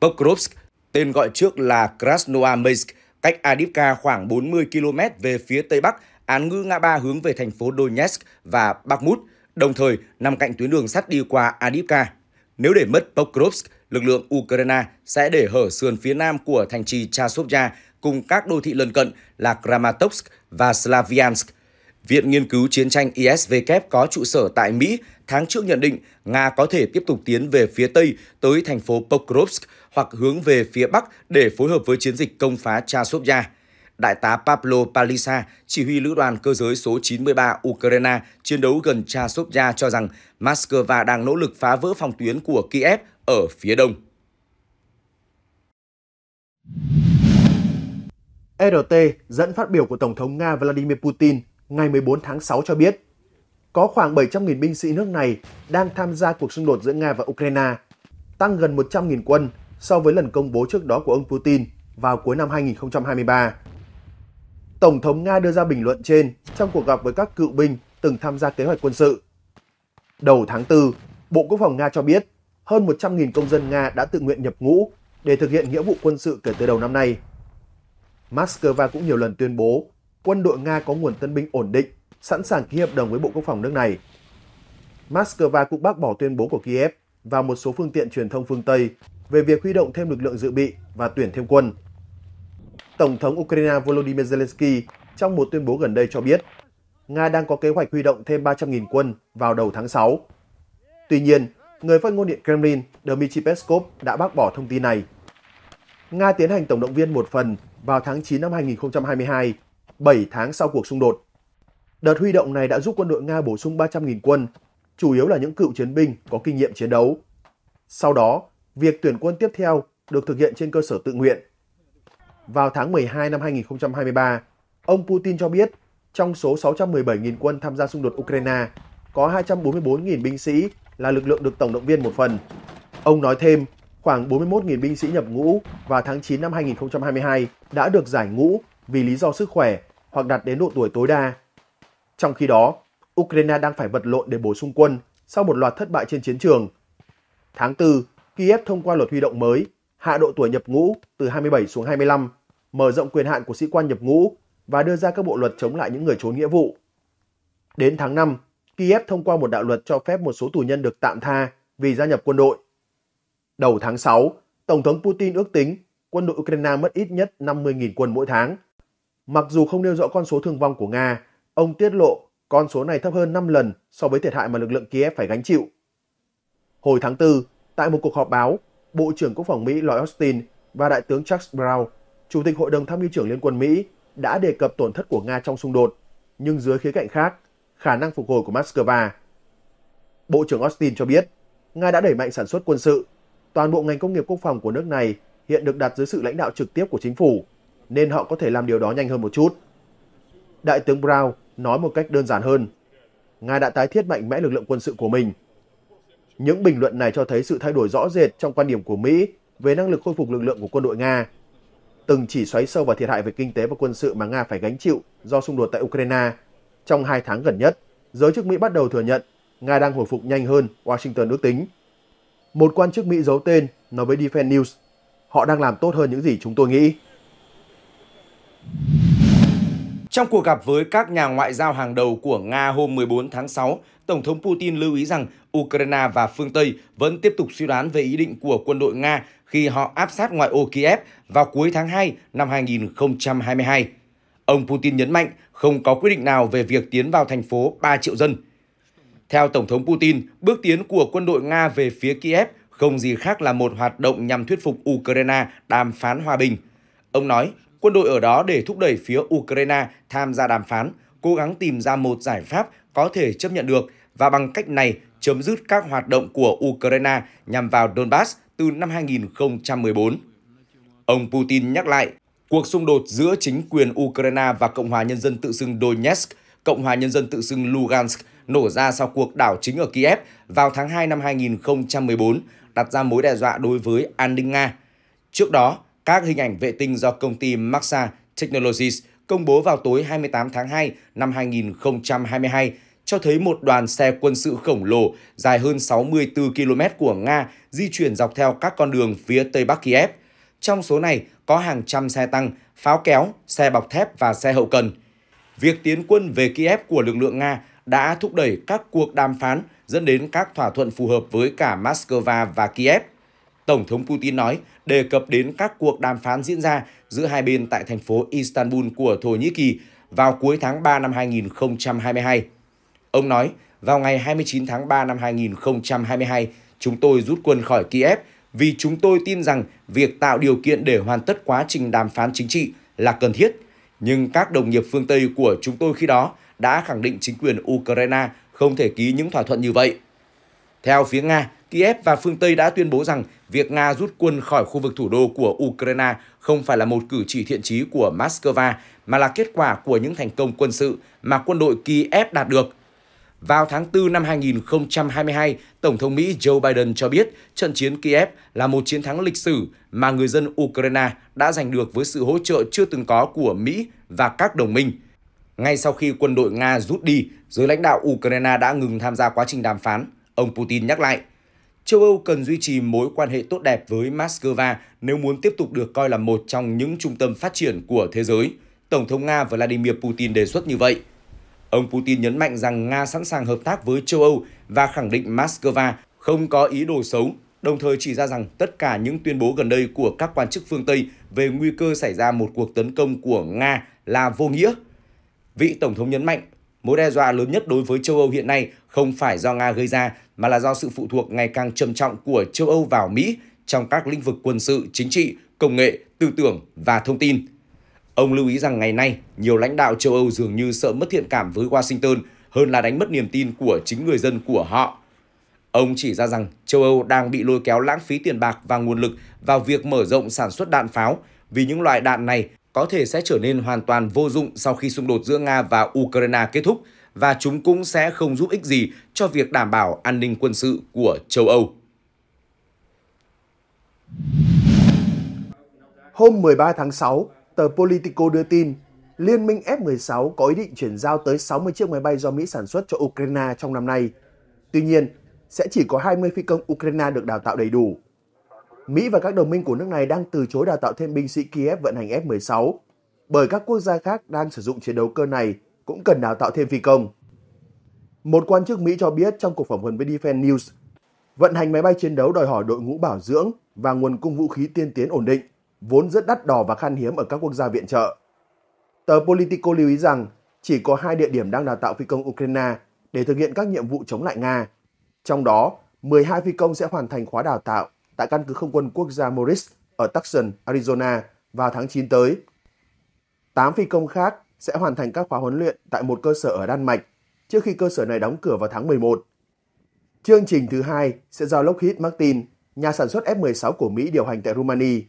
Pokrovsk, tên gọi trước là Krasnoarmeysk, cách Adivka khoảng 40 km về phía tây bắc, án ngữ nga ba hướng về thành phố Donetsk và Bakhmut, đồng thời nằm cạnh tuyến đường sắt đi qua Adivka. Nếu để mất Pokrovsk, lực lượng Ukraine sẽ để hở sườn phía nam của thành trì Chasovya cùng các đô thị lân cận là Kramatorsk và Slaviansk. Viện Nghiên cứu Chiến tranh ISW có trụ sở tại Mỹ tháng trước nhận định Nga có thể tiếp tục tiến về phía Tây tới thành phố Pokrovsk hoặc hướng về phía Bắc để phối hợp với chiến dịch công phá Chasovya. Đại tá Pablo Palisa, chỉ huy lữ đoàn cơ giới số 93 Ukraine chiến đấu gần Chasovya cho rằng Moscow đang nỗ lực phá vỡ phòng tuyến của Kiev ở phía đông. RT dẫn phát biểu của Tổng thống Nga Vladimir Putin ngày 14 tháng 6 cho biết, có khoảng 700.000 binh sĩ nước này đang tham gia cuộc xung đột giữa Nga và Ukraine, tăng gần 100.000 quân so với lần công bố trước đó của ông Putin vào cuối năm 2023. Tổng thống Nga đưa ra bình luận trên trong cuộc gặp với các cựu binh từng tham gia kế hoạch quân sự. Đầu tháng 4, Bộ Quốc phòng Nga cho biết hơn 100.000 công dân Nga đã tự nguyện nhập ngũ để thực hiện nghĩa vụ quân sự kể từ đầu năm nay Moscow cũng nhiều lần tuyên bố quân đội Nga có nguồn tân binh ổn định, sẵn sàng ký hợp đồng với Bộ Quốc phòng nước này. Moscow cũng bác bỏ tuyên bố của Kiev và một số phương tiện truyền thông phương Tây về việc huy động thêm lực lượng dự bị và tuyển thêm quân. Tổng thống Ukraine Volodymyr Zelensky trong một tuyên bố gần đây cho biết Nga đang có kế hoạch huy động thêm 300.000 quân vào đầu tháng 6. Tuy nhiên, người phát ngôn điện Kremlin Dmitry Peskov đã bác bỏ thông tin này Nga tiến hành tổng động viên một phần vào tháng 9 năm 2022, 7 tháng sau cuộc xung đột. Đợt huy động này đã giúp quân đội Nga bổ sung 300.000 quân, chủ yếu là những cựu chiến binh có kinh nghiệm chiến đấu. Sau đó, việc tuyển quân tiếp theo được thực hiện trên cơ sở tự nguyện. Vào tháng 12 năm 2023, ông Putin cho biết trong số 617.000 quân tham gia xung đột Ukraine, có 244.000 binh sĩ là lực lượng được tổng động viên một phần. Ông nói thêm, khoảng 41.000 binh sĩ nhập ngũ và tháng 9 năm 2022 đã được giải ngũ vì lý do sức khỏe hoặc đạt đến độ tuổi tối đa. Trong khi đó, Ukraine đang phải vật lộn để bổ sung quân sau một loạt thất bại trên chiến trường. Tháng 4, Kiev thông qua luật huy động mới, hạ độ tuổi nhập ngũ từ 27 xuống 25, mở rộng quyền hạn của sĩ quan nhập ngũ và đưa ra các bộ luật chống lại những người trốn nghĩa vụ. Đến tháng 5, Kiev thông qua một đạo luật cho phép một số tù nhân được tạm tha vì gia nhập quân đội. Đầu tháng 6, Tổng thống Putin ước tính quân đội Ukraine mất ít nhất 50.000 quân mỗi tháng. Mặc dù không nêu rõ con số thương vong của Nga, ông tiết lộ con số này thấp hơn 5 lần so với thiệt hại mà lực lượng Kiev phải gánh chịu. Hồi tháng 4, tại một cuộc họp báo, Bộ trưởng Quốc phòng Mỹ Lloyd Austin và Đại tướng Chuck Brown, Chủ tịch Hội đồng Tham mưu trưởng Liên quân Mỹ, đã đề cập tổn thất của Nga trong xung đột, nhưng dưới khía cạnh khác, khả năng phục hồi của Moscow. Bộ trưởng Austin cho biết, Nga đã đẩy mạnh sản xuất quân sự toàn bộ ngành công nghiệp quốc phòng của nước này hiện được đặt dưới sự lãnh đạo trực tiếp của chính phủ, nên họ có thể làm điều đó nhanh hơn một chút. Đại tướng Brown nói một cách đơn giản hơn, Ngài đã tái thiết mạnh mẽ lực lượng quân sự của mình. Những bình luận này cho thấy sự thay đổi rõ rệt trong quan điểm của Mỹ về năng lực khôi phục lực lượng của quân đội Nga, từng chỉ xoáy sâu vào thiệt hại về kinh tế và quân sự mà Nga phải gánh chịu do xung đột tại Ukraine. Trong hai tháng gần nhất, giới chức Mỹ bắt đầu thừa nhận Nga đang hồi phục nhanh hơn Washington ước tính. Một quan chức Mỹ giấu tên nói với Defense News, họ đang làm tốt hơn những gì chúng tôi nghĩ. Trong cuộc gặp với các nhà ngoại giao hàng đầu của Nga hôm 14 tháng 6, Tổng thống Putin lưu ý rằng Ukraine và phương Tây vẫn tiếp tục suy đoán về ý định của quân đội Nga khi họ áp sát ngoại ô Kiev vào cuối tháng 2 năm 2022. Ông Putin nhấn mạnh không có quyết định nào về việc tiến vào thành phố 3 triệu dân – theo Tổng thống Putin, bước tiến của quân đội Nga về phía Kiev không gì khác là một hoạt động nhằm thuyết phục Ukraine đàm phán hòa bình. Ông nói, quân đội ở đó để thúc đẩy phía Ukraine tham gia đàm phán, cố gắng tìm ra một giải pháp có thể chấp nhận được và bằng cách này chấm dứt các hoạt động của Ukraine nhằm vào Donbass từ năm 2014. Ông Putin nhắc lại, cuộc xung đột giữa chính quyền Ukraine và Cộng hòa Nhân dân tự xưng Donetsk, Cộng hòa Nhân dân tự xưng Lugansk nổ ra sau cuộc đảo chính ở Kiev vào tháng 2 năm 2014, đặt ra mối đe dọa đối với an ninh Nga. Trước đó, các hình ảnh vệ tinh do công ty Maxa Technologies công bố vào tối 28 tháng 2 năm 2022 cho thấy một đoàn xe quân sự khổng lồ dài hơn 64 km của Nga di chuyển dọc theo các con đường phía tây bắc Kiev. Trong số này có hàng trăm xe tăng, pháo kéo, xe bọc thép và xe hậu cần. Việc tiến quân về Kiev của lực lượng Nga đã thúc đẩy các cuộc đàm phán dẫn đến các thỏa thuận phù hợp với cả Moscow và Kiev. Tổng thống Putin nói đề cập đến các cuộc đàm phán diễn ra giữa hai bên tại thành phố Istanbul của Thổ Nhĩ Kỳ vào cuối tháng 3 năm 2022. Ông nói, vào ngày 29 tháng 3 năm 2022, chúng tôi rút quân khỏi Kiev vì chúng tôi tin rằng việc tạo điều kiện để hoàn tất quá trình đàm phán chính trị là cần thiết. Nhưng các đồng nghiệp phương Tây của chúng tôi khi đó đã khẳng định chính quyền Ukraine không thể ký những thỏa thuận như vậy. Theo phía Nga, Kiev và phương Tây đã tuyên bố rằng việc Nga rút quân khỏi khu vực thủ đô của Ukraine không phải là một cử chỉ thiện trí của Moscow mà là kết quả của những thành công quân sự mà quân đội Kiev đạt được. Vào tháng 4 năm 2022, Tổng thống Mỹ Joe Biden cho biết trận chiến Kiev là một chiến thắng lịch sử mà người dân Ukraine đã giành được với sự hỗ trợ chưa từng có của Mỹ và các đồng minh – ngay sau khi quân đội Nga rút đi, giới lãnh đạo Ukraine đã ngừng tham gia quá trình đàm phán, ông Putin nhắc lại. Châu Âu cần duy trì mối quan hệ tốt đẹp với Moscow nếu muốn tiếp tục được coi là một trong những trung tâm phát triển của thế giới. Tổng thống Nga Vladimir Putin đề xuất như vậy. Ông Putin nhấn mạnh rằng Nga sẵn sàng hợp tác với châu Âu và khẳng định Moscow không có ý đồ xấu, đồng thời chỉ ra rằng tất cả những tuyên bố gần đây của các quan chức phương Tây về nguy cơ xảy ra một cuộc tấn công của Nga là vô nghĩa Vị Tổng thống nhấn mạnh, mối đe dọa lớn nhất đối với châu Âu hiện nay không phải do Nga gây ra mà là do sự phụ thuộc ngày càng trầm trọng của châu Âu vào Mỹ trong các lĩnh vực quân sự, chính trị, công nghệ, tư tưởng và thông tin. Ông lưu ý rằng ngày nay, nhiều lãnh đạo châu Âu dường như sợ mất thiện cảm với Washington hơn là đánh mất niềm tin của chính người dân của họ. Ông chỉ ra rằng châu Âu đang bị lôi kéo lãng phí tiền bạc và nguồn lực vào việc mở rộng sản xuất đạn pháo vì những loại đạn này có thể sẽ trở nên hoàn toàn vô dụng sau khi xung đột giữa Nga và Ukraine kết thúc và chúng cũng sẽ không giúp ích gì cho việc đảm bảo an ninh quân sự của châu Âu. Hôm 13 tháng 6, tờ Politico đưa tin Liên minh F-16 có ý định chuyển giao tới 60 chiếc máy bay do Mỹ sản xuất cho Ukraine trong năm nay. Tuy nhiên, sẽ chỉ có 20 phi công Ukraine được đào tạo đầy đủ Mỹ và các đồng minh của nước này đang từ chối đào tạo thêm binh sĩ Kiev vận hành F-16 bởi các quốc gia khác đang sử dụng chiến đấu cơ này cũng cần đào tạo thêm phi công. Một quan chức Mỹ cho biết trong cuộc phỏng vấn với Defense News, vận hành máy bay chiến đấu đòi hỏi đội ngũ bảo dưỡng và nguồn cung vũ khí tiên tiến ổn định, vốn rất đắt đỏ và khan hiếm ở các quốc gia viện trợ. Tờ Politico lưu ý rằng chỉ có hai địa điểm đang đào tạo phi công Ukraine để thực hiện các nhiệm vụ chống lại Nga. Trong đó, 12 phi công sẽ hoàn thành khóa đào tạo tại căn cứ không quân quốc gia Morris ở Tucson, Arizona vào tháng 9 tới. tám phi công khác sẽ hoàn thành các khóa huấn luyện tại một cơ sở ở Đan Mạch trước khi cơ sở này đóng cửa vào tháng 11. Chương trình thứ hai sẽ do Lockheed Martin, nhà sản xuất F-16 của Mỹ điều hành tại Rumani.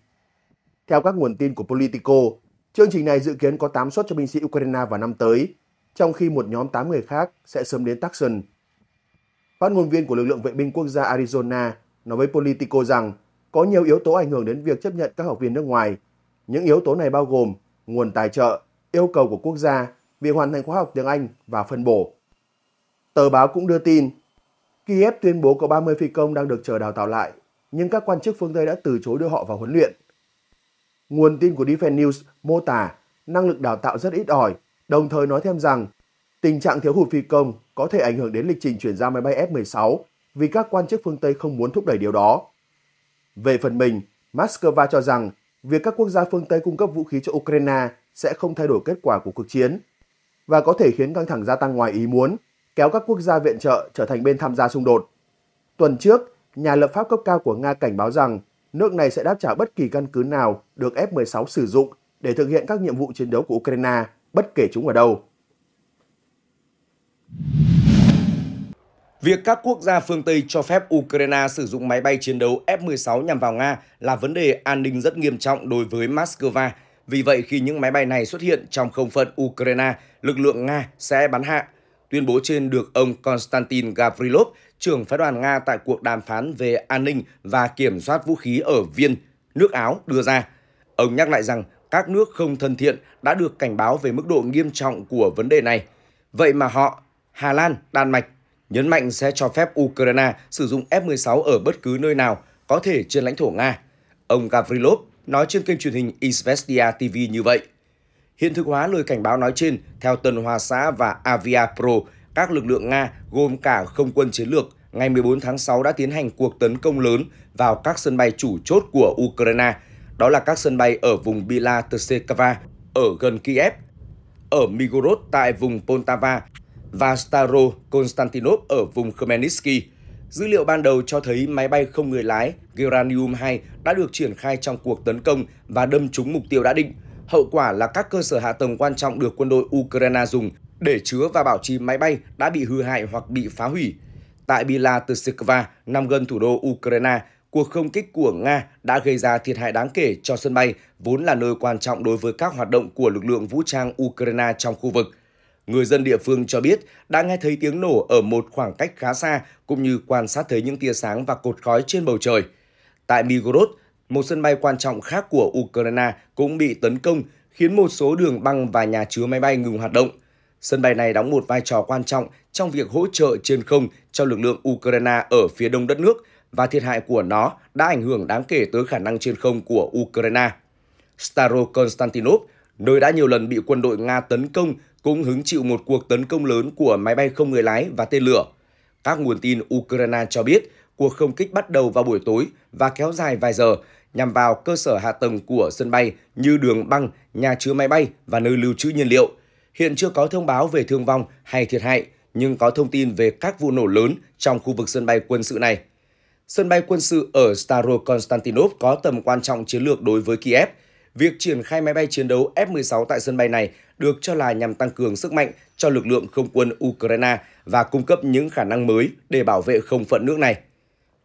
Theo các nguồn tin của Politico, chương trình này dự kiến có 8 suất cho binh sĩ Ukraine vào năm tới, trong khi một nhóm 8 người khác sẽ sớm đến Tucson. Phát ngôn viên của lực lượng vệ binh quốc gia Arizona nói với Politico rằng có nhiều yếu tố ảnh hưởng đến việc chấp nhận các học viên nước ngoài. Những yếu tố này bao gồm nguồn tài trợ, yêu cầu của quốc gia, việc hoàn thành khóa học tiếng Anh và phân bổ. Tờ báo cũng đưa tin, Kiev tuyên bố có 30 phi công đang được chờ đào tạo lại, nhưng các quan chức phương Tây đã từ chối đưa họ vào huấn luyện. Nguồn tin của Defense News mô tả năng lực đào tạo rất ít ỏi, đồng thời nói thêm rằng tình trạng thiếu hụt phi công có thể ảnh hưởng đến lịch trình chuyển giao máy bay F-16 vì các quan chức phương Tây không muốn thúc đẩy điều đó. Về phần mình, Moscow cho rằng việc các quốc gia phương Tây cung cấp vũ khí cho Ukraine sẽ không thay đổi kết quả của cuộc chiến và có thể khiến căng thẳng gia tăng ngoài ý muốn, kéo các quốc gia viện trợ trở thành bên tham gia xung đột. Tuần trước, nhà lập pháp cấp cao của Nga cảnh báo rằng nước này sẽ đáp trả bất kỳ căn cứ nào được F-16 sử dụng để thực hiện các nhiệm vụ chiến đấu của Ukraine, bất kể chúng ở đâu. Việc các quốc gia phương Tây cho phép Ukraine sử dụng máy bay chiến đấu F-16 nhằm vào Nga là vấn đề an ninh rất nghiêm trọng đối với Moscow. Vì vậy, khi những máy bay này xuất hiện trong không phận Ukraine, lực lượng Nga sẽ bắn hạ. Tuyên bố trên được ông Konstantin Gavrilov, trưởng phái đoàn Nga tại cuộc đàm phán về an ninh và kiểm soát vũ khí ở Viên, nước Áo đưa ra. Ông nhắc lại rằng các nước không thân thiện đã được cảnh báo về mức độ nghiêm trọng của vấn đề này. Vậy mà họ, Hà Lan, Đan Mạch, nhấn mạnh sẽ cho phép Ukraine sử dụng F-16 ở bất cứ nơi nào, có thể trên lãnh thổ Nga. Ông Gavrilov nói trên kênh truyền hình Izvestia TV như vậy. Hiện thực hóa lời cảnh báo nói trên, theo Tân Hoa Xã và Avia Pro, các lực lượng Nga gồm cả không quân chiến lược ngày 14 tháng 6 đã tiến hành cuộc tấn công lớn vào các sân bay chủ chốt của Ukraine, đó là các sân bay ở vùng Bila Tsekava ở gần Kiev, ở Migorod tại vùng Poltava và Staro Konstantinov ở vùng Khmelnytsky. Dữ liệu ban đầu cho thấy máy bay không người lái Geranium-2 đã được triển khai trong cuộc tấn công và đâm trúng mục tiêu đã định. Hậu quả là các cơ sở hạ tầng quan trọng được quân đội Ukraine dùng để chứa và bảo trì máy bay đã bị hư hại hoặc bị phá hủy. Tại Bila Tsikva, nằm gần thủ đô Ukraine, cuộc không kích của Nga đã gây ra thiệt hại đáng kể cho sân bay, vốn là nơi quan trọng đối với các hoạt động của lực lượng vũ trang Ukraine trong khu vực – Người dân địa phương cho biết đã nghe thấy tiếng nổ ở một khoảng cách khá xa cũng như quan sát thấy những tia sáng và cột khói trên bầu trời. Tại Migros, một sân bay quan trọng khác của Ukraine cũng bị tấn công khiến một số đường băng và nhà chứa máy bay ngừng hoạt động. Sân bay này đóng một vai trò quan trọng trong việc hỗ trợ trên không cho lực lượng Ukraine ở phía đông đất nước và thiệt hại của nó đã ảnh hưởng đáng kể tới khả năng trên không của Ukraine. Staro Konstantinov, nơi đã nhiều lần bị quân đội Nga tấn công cũng hứng chịu một cuộc tấn công lớn của máy bay không người lái và tên lửa. Các nguồn tin Ukraine cho biết cuộc không kích bắt đầu vào buổi tối và kéo dài vài giờ nhằm vào cơ sở hạ tầng của sân bay như đường băng, nhà chứa máy bay và nơi lưu trữ nhiên liệu. Hiện chưa có thông báo về thương vong hay thiệt hại, nhưng có thông tin về các vụ nổ lớn trong khu vực sân bay quân sự này. Sân bay quân sự ở Starokonstantinov có tầm quan trọng chiến lược đối với Kiev. Việc triển khai máy bay chiến đấu F-16 tại sân bay này được cho là nhằm tăng cường sức mạnh cho lực lượng không quân Ukraine và cung cấp những khả năng mới để bảo vệ không phận nước này.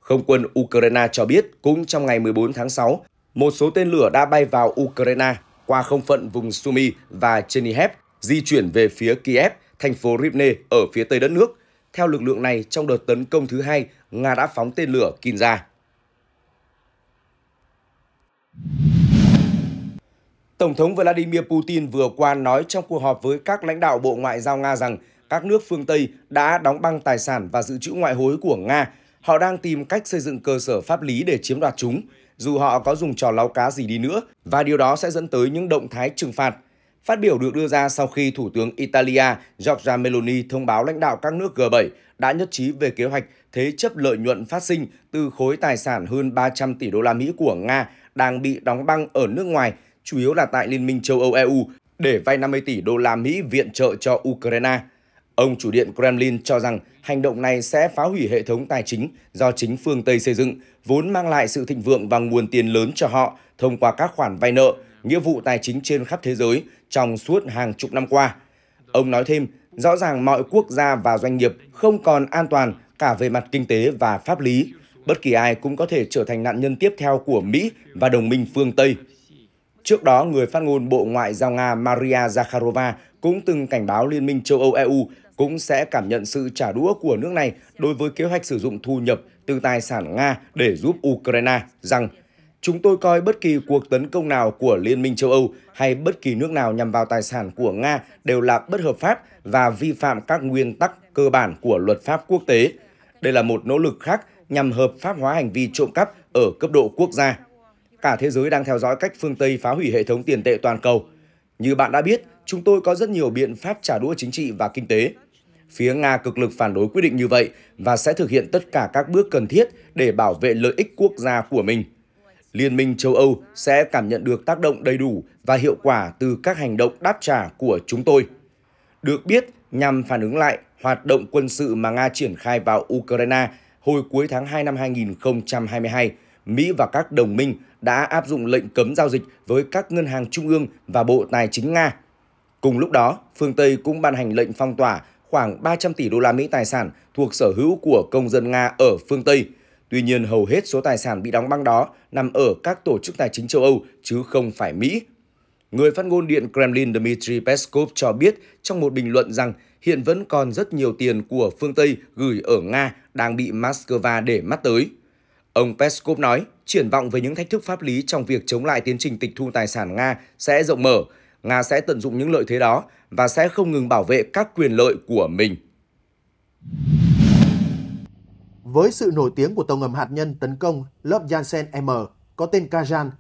Không quân Ukraine cho biết cũng trong ngày 14 tháng 6, một số tên lửa đã bay vào Ukraine qua không phận vùng Sumy và Chernihiv, di chuyển về phía Kiev, thành phố Rivne ở phía tây đất nước. Theo lực lượng này, trong đợt tấn công thứ hai, Nga đã phóng tên lửa Kinza. Tổng thống Vladimir Putin vừa qua nói trong cuộc họp với các lãnh đạo Bộ Ngoại giao Nga rằng các nước phương Tây đã đóng băng tài sản và dự trữ ngoại hối của Nga. Họ đang tìm cách xây dựng cơ sở pháp lý để chiếm đoạt chúng, dù họ có dùng trò láo cá gì đi nữa, và điều đó sẽ dẫn tới những động thái trừng phạt. Phát biểu được đưa ra sau khi Thủ tướng Italia Giorgia Meloni thông báo lãnh đạo các nước G7 đã nhất trí về kế hoạch thế chấp lợi nhuận phát sinh từ khối tài sản hơn 300 tỷ đô la Mỹ của Nga đang bị đóng băng ở nước ngoài – chủ yếu là tại Liên minh châu Âu EU để vay 50 tỷ đô la Mỹ viện trợ cho Ukraine. Ông chủ điện Kremlin cho rằng hành động này sẽ phá hủy hệ thống tài chính do chính phương Tây xây dựng, vốn mang lại sự thịnh vượng và nguồn tiền lớn cho họ thông qua các khoản vay nợ, nghĩa vụ tài chính trên khắp thế giới trong suốt hàng chục năm qua. Ông nói thêm, rõ ràng mọi quốc gia và doanh nghiệp không còn an toàn cả về mặt kinh tế và pháp lý. Bất kỳ ai cũng có thể trở thành nạn nhân tiếp theo của Mỹ và đồng minh phương Tây. Trước đó, người phát ngôn Bộ Ngoại giao Nga Maria Zakharova cũng từng cảnh báo Liên minh châu Âu-EU cũng sẽ cảm nhận sự trả đũa của nước này đối với kế hoạch sử dụng thu nhập từ tài sản Nga để giúp Ukraine rằng Chúng tôi coi bất kỳ cuộc tấn công nào của Liên minh châu Âu hay bất kỳ nước nào nhằm vào tài sản của Nga đều là bất hợp pháp và vi phạm các nguyên tắc cơ bản của luật pháp quốc tế. Đây là một nỗ lực khác nhằm hợp pháp hóa hành vi trộm cắp ở cấp độ quốc gia cả thế giới đang theo dõi cách phương Tây phá hủy hệ thống tiền tệ toàn cầu. Như bạn đã biết, chúng tôi có rất nhiều biện pháp trả đũa chính trị và kinh tế. Phía Nga cực lực phản đối quyết định như vậy và sẽ thực hiện tất cả các bước cần thiết để bảo vệ lợi ích quốc gia của mình. Liên minh châu Âu sẽ cảm nhận được tác động đầy đủ và hiệu quả từ các hành động đáp trả của chúng tôi. Được biết, nhằm phản ứng lại hoạt động quân sự mà Nga triển khai vào Ukraine hồi cuối tháng 2 năm 2022, Mỹ và các đồng minh đã áp dụng lệnh cấm giao dịch với các ngân hàng trung ương và Bộ Tài chính Nga. Cùng lúc đó, phương Tây cũng ban hành lệnh phong tỏa khoảng 300 tỷ đô la Mỹ tài sản thuộc sở hữu của công dân Nga ở phương Tây. Tuy nhiên, hầu hết số tài sản bị đóng băng đó nằm ở các tổ chức tài chính châu Âu chứ không phải Mỹ. Người phát ngôn Điện Kremlin Dmitry Peskov cho biết trong một bình luận rằng hiện vẫn còn rất nhiều tiền của phương Tây gửi ở Nga đang bị Moscow để mắt tới. Ông Peskov nói, triển vọng về những thách thức pháp lý trong việc chống lại tiến trình tịch thu tài sản Nga sẽ rộng mở, Nga sẽ tận dụng những lợi thế đó và sẽ không ngừng bảo vệ các quyền lợi của mình. Với sự nổi tiếng của tàu ngầm hạt nhân tấn công lớp Janssen M có tên Kajan,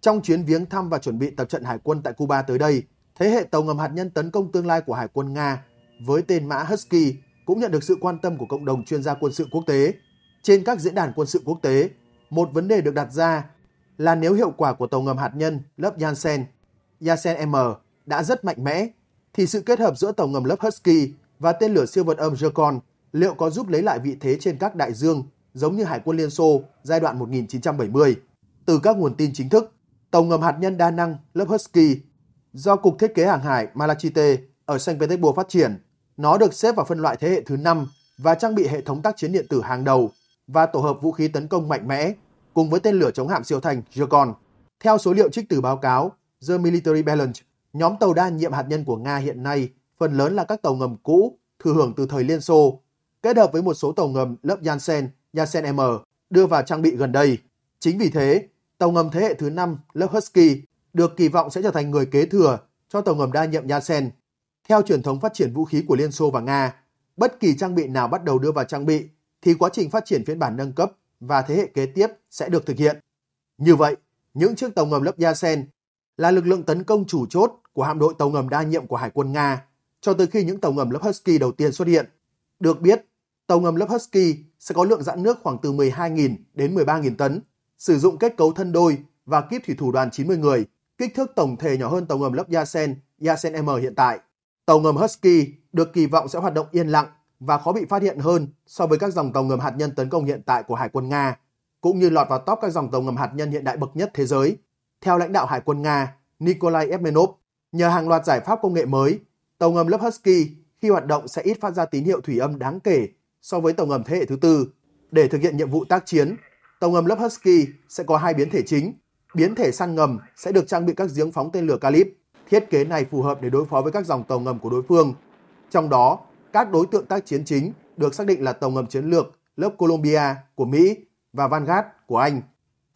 trong chuyến viếng thăm và chuẩn bị tập trận hải quân tại Cuba tới đây, thế hệ tàu ngầm hạt nhân tấn công tương lai của hải quân Nga với tên mã Husky cũng nhận được sự quan tâm của cộng đồng chuyên gia quân sự quốc tế trên các diễn đàn quân sự quốc tế, một vấn đề được đặt ra là nếu hiệu quả của tàu ngầm hạt nhân lớp Yansen, Yansen M đã rất mạnh mẽ, thì sự kết hợp giữa tàu ngầm lớp Husky và tên lửa siêu vật âm Zircon liệu có giúp lấy lại vị thế trên các đại dương giống như Hải quân Liên Xô giai đoạn 1970. Từ các nguồn tin chính thức, tàu ngầm hạt nhân đa năng lớp Husky do Cục Thiết kế Hàng hải Malachite ở Saint Petersburg phát triển, nó được xếp vào phân loại thế hệ thứ 5 và trang bị hệ thống tác chiến điện tử hàng đầu và tổ hợp vũ khí tấn công mạnh mẽ cùng với tên lửa chống hạm siêu thanh Yurcon. Theo số liệu trích từ báo cáo The Military Balance, nhóm tàu đa nhiệm hạt nhân của Nga hiện nay phần lớn là các tàu ngầm cũ thừa hưởng từ thời Liên Xô, kết hợp với một số tàu ngầm lớp Yansen, Yansen M đưa vào trang bị gần đây. Chính vì thế, tàu ngầm thế hệ thứ 5 lớp Husky được kỳ vọng sẽ trở thành người kế thừa cho tàu ngầm đa nhiệm Yansen. Theo truyền thống phát triển vũ khí của Liên Xô và Nga, bất kỳ trang bị nào bắt đầu đưa vào trang bị thì quá trình phát triển phiên bản nâng cấp và thế hệ kế tiếp sẽ được thực hiện. Như vậy, những chiếc tàu ngầm lớp Yasen là lực lượng tấn công chủ chốt của hạm đội tàu ngầm đa nhiệm của Hải quân Nga cho tới khi những tàu ngầm lớp Husky đầu tiên xuất hiện. Được biết, tàu ngầm lớp Husky sẽ có lượng giãn nước khoảng từ 12.000 đến 13.000 tấn, sử dụng kết cấu thân đôi và kíp thủy thủ đoàn 90 người, kích thước tổng thể nhỏ hơn tàu ngầm lớp Yasen, Yasen M hiện tại. Tàu ngầm Husky được kỳ vọng sẽ hoạt động yên lặng và khó bị phát hiện hơn so với các dòng tàu ngầm hạt nhân tấn công hiện tại của Hải quân Nga, cũng như lọt vào top các dòng tàu ngầm hạt nhân hiện đại bậc nhất thế giới. Theo lãnh đạo Hải quân Nga, Nikolai Evmenov, nhờ hàng loạt giải pháp công nghệ mới, tàu ngầm lớp Husky khi hoạt động sẽ ít phát ra tín hiệu thủy âm đáng kể so với tàu ngầm thế hệ thứ tư. Để thực hiện nhiệm vụ tác chiến, tàu ngầm lớp Husky sẽ có hai biến thể chính. Biến thể săn ngầm sẽ được trang bị các giếng phóng tên lửa kalib Thiết kế này phù hợp để đối phó với các dòng tàu ngầm của đối phương. Trong đó, các đối tượng tác chiến chính được xác định là tàu ngầm chiến lược lớp Columbia của Mỹ và Vanguard của Anh.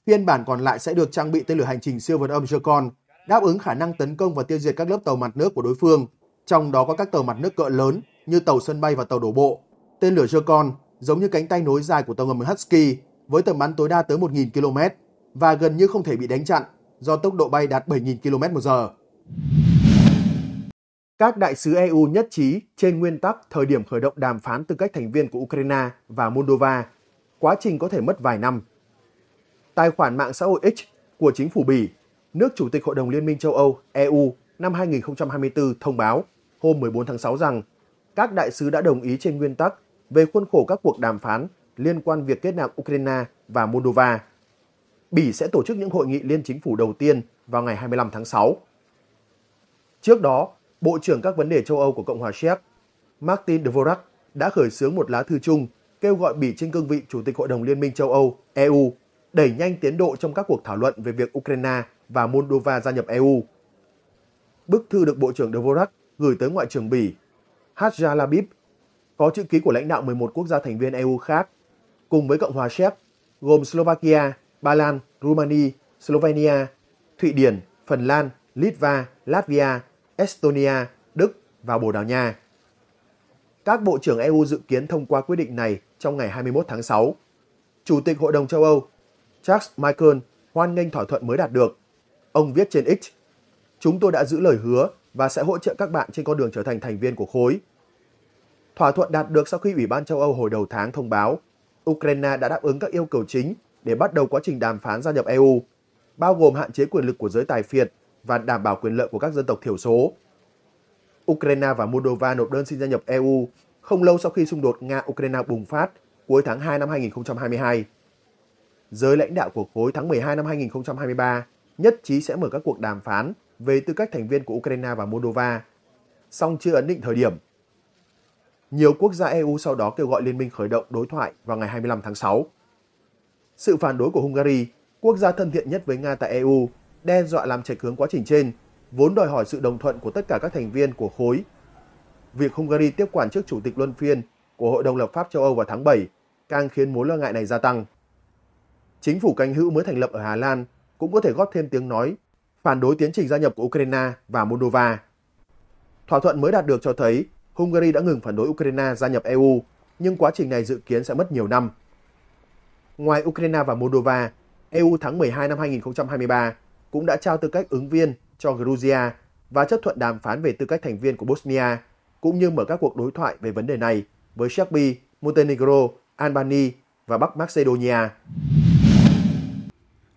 Phiên bản còn lại sẽ được trang bị tên lửa hành trình siêu vượt âm Jocon, đáp ứng khả năng tấn công và tiêu diệt các lớp tàu mặt nước của đối phương, trong đó có các tàu mặt nước cỡ lớn như tàu sân bay và tàu đổ bộ. Tên lửa Jocon giống như cánh tay nối dài của tàu ngầm Husky với tầm bắn tối đa tới 1.000 km và gần như không thể bị đánh chặn do tốc độ bay đạt 7.000 km/h. Các đại sứ EU nhất trí trên nguyên tắc thời điểm khởi động đàm phán tư cách thành viên của Ukraine và Moldova, quá trình có thể mất vài năm. Tài khoản mạng xã hội X của chính phủ Bỉ, nước chủ tịch Hội đồng Liên minh châu Âu EU năm 2024 thông báo hôm 14 tháng 6 rằng các đại sứ đã đồng ý trên nguyên tắc về khuôn khổ các cuộc đàm phán liên quan việc kết nạp Ukraine và Moldova. Bỉ sẽ tổ chức những hội nghị liên chính phủ đầu tiên vào ngày 25 tháng 6. Trước đó, Bộ trưởng các vấn đề châu Âu của Cộng hòa Séc, Martin Dvorak đã khởi xướng một lá thư chung kêu gọi Bỉ trên cương vị Chủ tịch Hội đồng Liên minh châu Âu, EU, đẩy nhanh tiến độ trong các cuộc thảo luận về việc Ukraine và Moldova gia nhập EU. Bức thư được Bộ trưởng Dvorak gửi tới Ngoại trưởng Bỉ, Hadja Labib, có chữ ký của lãnh đạo 11 quốc gia thành viên EU khác, cùng với Cộng hòa Séc, gồm Slovakia, Ba Lan, Romania, Slovenia, Thụy Điển, Phần Lan, Litva, Latvia, Estonia, Đức và Bồ Đào Nha. Các bộ trưởng EU dự kiến thông qua quyết định này trong ngày 21 tháng 6. Chủ tịch Hội đồng châu Âu Charles Michael hoan nghênh thỏa thuận mới đạt được. Ông viết trên X, Chúng tôi đã giữ lời hứa và sẽ hỗ trợ các bạn trên con đường trở thành thành viên của khối. Thỏa thuận đạt được sau khi Ủy ban châu Âu hồi đầu tháng thông báo Ukraine đã đáp ứng các yêu cầu chính để bắt đầu quá trình đàm phán gia nhập EU, bao gồm hạn chế quyền lực của giới tài phiệt và đảm bảo quyền lợi của các dân tộc thiểu số. Ukraine và Moldova nộp đơn xin gia nhập EU không lâu sau khi xung đột Nga-Ukraine bùng phát cuối tháng 2 năm 2022. Giới lãnh đạo của khối tháng 12 năm 2023 nhất trí sẽ mở các cuộc đàm phán về tư cách thành viên của Ukraine và Moldova, song chưa ấn định thời điểm. Nhiều quốc gia EU sau đó kêu gọi liên minh khởi động đối thoại vào ngày 25 tháng 6. Sự phản đối của Hungary, quốc gia thân thiện nhất với Nga tại EU, đe dọa làm chệch hướng quá trình trên, vốn đòi hỏi sự đồng thuận của tất cả các thành viên của khối. Việc Hungary tiếp quản chức chủ tịch luân phiên của Hội đồng lập pháp châu Âu vào tháng 7 càng khiến mối lo ngại này gia tăng. Chính phủ cánh hữu mới thành lập ở Hà Lan cũng có thể góp thêm tiếng nói phản đối tiến trình gia nhập của Ukraine và Moldova. Thỏa thuận mới đạt được cho thấy Hungary đã ngừng phản đối Ukraine gia nhập EU, nhưng quá trình này dự kiến sẽ mất nhiều năm. Ngoài Ukraine và Moldova, EU tháng 12 năm 2023 cũng đã trao tư cách ứng viên cho Georgia và chấp thuận đàm phán về tư cách thành viên của Bosnia, cũng như mở các cuộc đối thoại về vấn đề này với Serbia, Montenegro, Albania và Bắc Macedonia.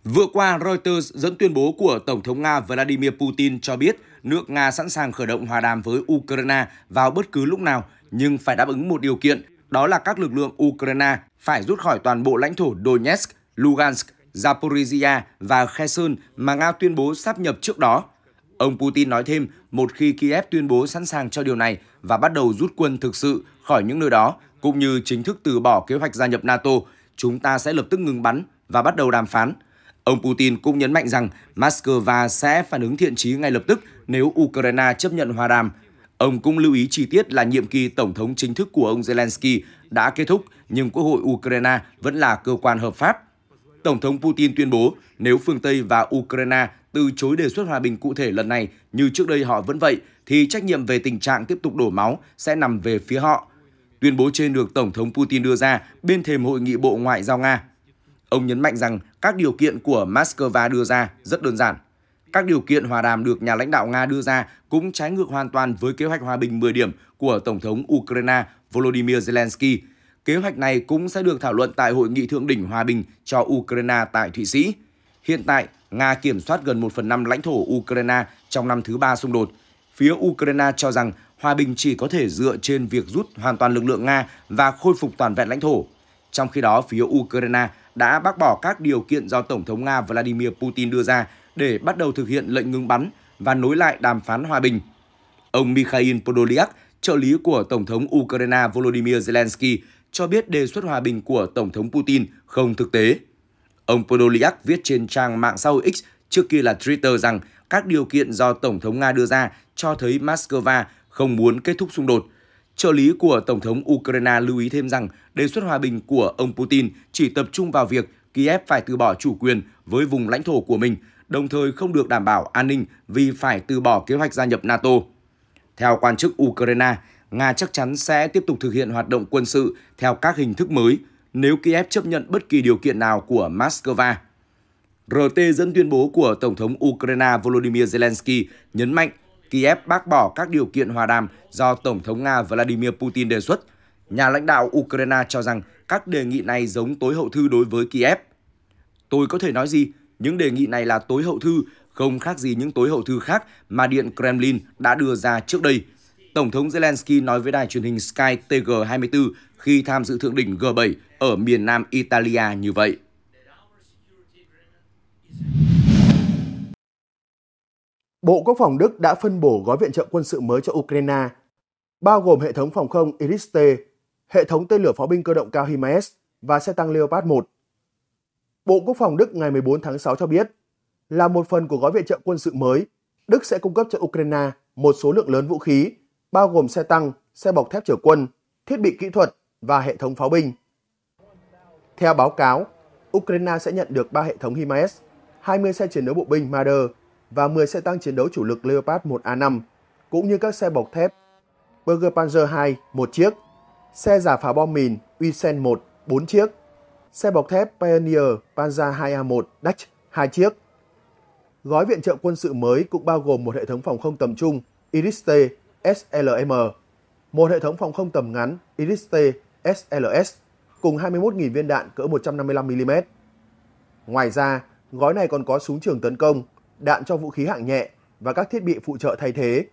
Vừa qua, Reuters dẫn tuyên bố của Tổng thống Nga Vladimir Putin cho biết nước Nga sẵn sàng khởi động hòa đàm với Ukraine vào bất cứ lúc nào, nhưng phải đáp ứng một điều kiện, đó là các lực lượng Ukraine phải rút khỏi toàn bộ lãnh thổ Donetsk, Lugansk Zaporizhia và Kherson mà Nga tuyên bố sáp nhập trước đó. Ông Putin nói thêm, một khi Kiev tuyên bố sẵn sàng cho điều này và bắt đầu rút quân thực sự khỏi những nơi đó, cũng như chính thức từ bỏ kế hoạch gia nhập NATO, chúng ta sẽ lập tức ngừng bắn và bắt đầu đàm phán. Ông Putin cũng nhấn mạnh rằng Moscow sẽ phản ứng thiện trí ngay lập tức nếu Ukraine chấp nhận hòa đàm. Ông cũng lưu ý chi tiết là nhiệm kỳ tổng thống chính thức của ông Zelensky đã kết thúc nhưng Quốc hội Ukraine vẫn là cơ quan hợp pháp. Tổng thống Putin tuyên bố nếu phương Tây và Ukraine từ chối đề xuất hòa bình cụ thể lần này như trước đây họ vẫn vậy, thì trách nhiệm về tình trạng tiếp tục đổ máu sẽ nằm về phía họ. Tuyên bố trên được Tổng thống Putin đưa ra bên thềm Hội nghị Bộ Ngoại giao Nga. Ông nhấn mạnh rằng các điều kiện của Moscow đưa ra rất đơn giản. Các điều kiện hòa đàm được nhà lãnh đạo Nga đưa ra cũng trái ngược hoàn toàn với kế hoạch hòa bình 10 điểm của Tổng thống Ukraine Volodymyr Zelensky – Kế hoạch này cũng sẽ được thảo luận tại Hội nghị Thượng đỉnh Hòa bình cho Ukraine tại Thụy Sĩ. Hiện tại, Nga kiểm soát gần 1 phần 5 lãnh thổ Ukraine trong năm thứ ba xung đột. Phía Ukraine cho rằng hòa bình chỉ có thể dựa trên việc rút hoàn toàn lực lượng Nga và khôi phục toàn vẹn lãnh thổ. Trong khi đó, phía Ukraine đã bác bỏ các điều kiện do Tổng thống Nga Vladimir Putin đưa ra để bắt đầu thực hiện lệnh ngừng bắn và nối lại đàm phán hòa bình. Ông Mikhail Podolyak, trợ lý của Tổng thống Ukraine Volodymyr Zelensky, cho biết đề xuất hòa bình của Tổng thống Putin không thực tế. Ông Podolyak viết trên trang mạng xã hội X trước kia là Twitter rằng các điều kiện do Tổng thống Nga đưa ra cho thấy Moscow không muốn kết thúc xung đột. Trợ lý của Tổng thống Ukraine lưu ý thêm rằng đề xuất hòa bình của ông Putin chỉ tập trung vào việc Kiev phải từ bỏ chủ quyền với vùng lãnh thổ của mình, đồng thời không được đảm bảo an ninh vì phải từ bỏ kế hoạch gia nhập NATO. Theo quan chức Ukraine, Nga chắc chắn sẽ tiếp tục thực hiện hoạt động quân sự theo các hình thức mới nếu Kiev chấp nhận bất kỳ điều kiện nào của Moscow. RT dẫn tuyên bố của Tổng thống Ukraine Volodymyr Zelensky nhấn mạnh Kiev bác bỏ các điều kiện hòa đàm do Tổng thống Nga Vladimir Putin đề xuất. Nhà lãnh đạo Ukraine cho rằng các đề nghị này giống tối hậu thư đối với Kiev. Tôi có thể nói gì? Những đề nghị này là tối hậu thư, không khác gì những tối hậu thư khác mà Điện Kremlin đã đưa ra trước đây, Tổng thống Zelensky nói với đài truyền hình Sky TG24 khi tham dự thượng đỉnh G7 ở miền nam Italia như vậy. Bộ Quốc phòng Đức đã phân bổ gói viện trợ quân sự mới cho Ukraine, bao gồm hệ thống phòng không Iris-T, hệ thống tên lửa pháo binh cơ động cao HIMARS và xe tăng Leopard 1. Bộ Quốc phòng Đức ngày 14 tháng 6 cho biết, là một phần của gói viện trợ quân sự mới, Đức sẽ cung cấp cho Ukraine một số lượng lớn vũ khí bao gồm xe tăng, xe bọc thép chở quân, thiết bị kỹ thuật và hệ thống pháo binh. Theo báo cáo, Ukraine sẽ nhận được 3 hệ thống HIMARS, 20 xe chiến đấu bộ binh Marder và 10 xe tăng chiến đấu chủ lực Leopard 1A5, cũng như các xe bọc thép Burger Panzer 2 một chiếc, xe giả phá bom mìn Uisen 1 4 chiếc, xe bọc thép Pioneer Panzer 2A1 Dutch 2 chiếc. Gói viện trợ quân sự mới cũng bao gồm một hệ thống phòng không tầm trung Iris-T SLM, một hệ thống phòng không tầm ngắn Iris-T SLS cùng 21.000 viên đạn cỡ 155mm. Ngoài ra, gói này còn có súng trường tấn công, đạn cho vũ khí hạng nhẹ và các thiết bị phụ trợ thay thế.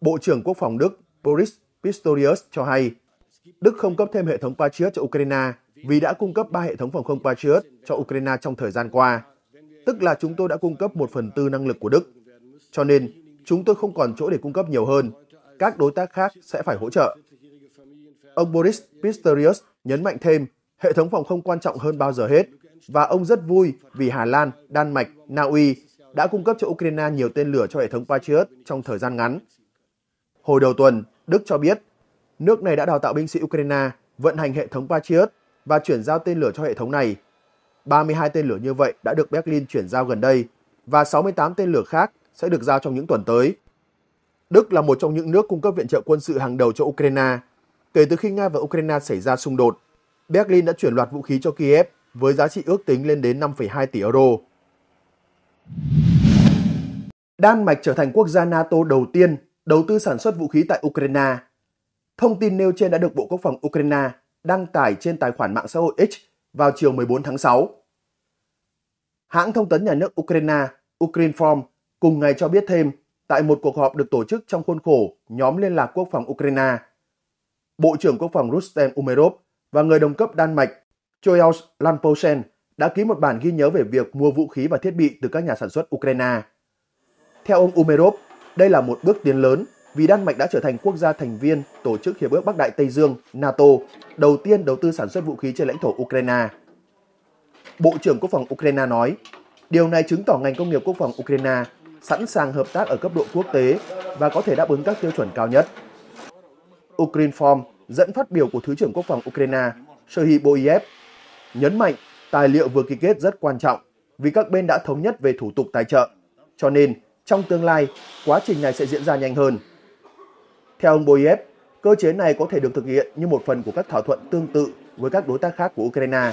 Bộ trưởng Quốc phòng Đức Boris Pistorius cho hay, Đức không cấp thêm hệ thống Patriot cho Ukraine vì đã cung cấp 3 hệ thống phòng không Patriot cho Ukraine trong thời gian qua, tức là chúng tôi đã cung cấp 1 phần tư năng lực của Đức. Cho nên, chúng tôi không còn chỗ để cung cấp nhiều hơn. Các đối tác khác sẽ phải hỗ trợ. Ông Boris Pistorius nhấn mạnh thêm, hệ thống phòng không quan trọng hơn bao giờ hết, và ông rất vui vì Hà Lan, Đan Mạch, Na Uy đã cung cấp cho Ukraine nhiều tên lửa cho hệ thống Patriot trong thời gian ngắn. Hồi đầu tuần, Đức cho biết nước này đã đào tạo binh sĩ Ukraine vận hành hệ thống Patriot và chuyển giao tên lửa cho hệ thống này. 32 tên lửa như vậy đã được Berlin chuyển giao gần đây và 68 tên lửa khác sẽ được giao trong những tuần tới. Đức là một trong những nước cung cấp viện trợ quân sự hàng đầu cho Ukraine. Kể từ khi Nga và Ukraine xảy ra xung đột, Berlin đã chuyển loạt vũ khí cho Kiev với giá trị ước tính lên đến 5,2 tỷ euro. Đan Mạch trở thành quốc gia NATO đầu tiên đầu tư sản xuất vũ khí tại Ukraine. Thông tin nêu trên đã được Bộ Quốc phòng Ukraine đăng tải trên tài khoản mạng xã hội X vào chiều 14 tháng 6. Hãng thông tấn nhà nước Ukraine Ukrinform Cùng ngày cho biết thêm, tại một cuộc họp được tổ chức trong khuôn khổ nhóm liên lạc quốc phòng Ukraine, Bộ trưởng Quốc phòng Rustem Umerov và người đồng cấp Đan Mạch Joels Lamposen đã ký một bản ghi nhớ về việc mua vũ khí và thiết bị từ các nhà sản xuất Ukraine. Theo ông Umerov, đây là một bước tiến lớn vì Đan Mạch đã trở thành quốc gia thành viên Tổ chức Hiệp ước Bắc Đại Tây Dương NATO đầu tiên đầu tư sản xuất vũ khí trên lãnh thổ Ukraine. Bộ trưởng Quốc phòng Ukraine nói, điều này chứng tỏ ngành công nghiệp quốc phòng Ukraine sẵn sàng hợp tác ở cấp độ quốc tế và có thể đáp ứng các tiêu chuẩn cao nhất. Ukraine Form dẫn phát biểu của Thứ trưởng Quốc phòng Ukraine Serhiy Boyev nhấn mạnh tài liệu vừa ký kết rất quan trọng vì các bên đã thống nhất về thủ tục tài trợ. Cho nên, trong tương lai, quá trình này sẽ diễn ra nhanh hơn. Theo ông Boyev, cơ chế này có thể được thực hiện như một phần của các thỏa thuận tương tự với các đối tác khác của Ukraine.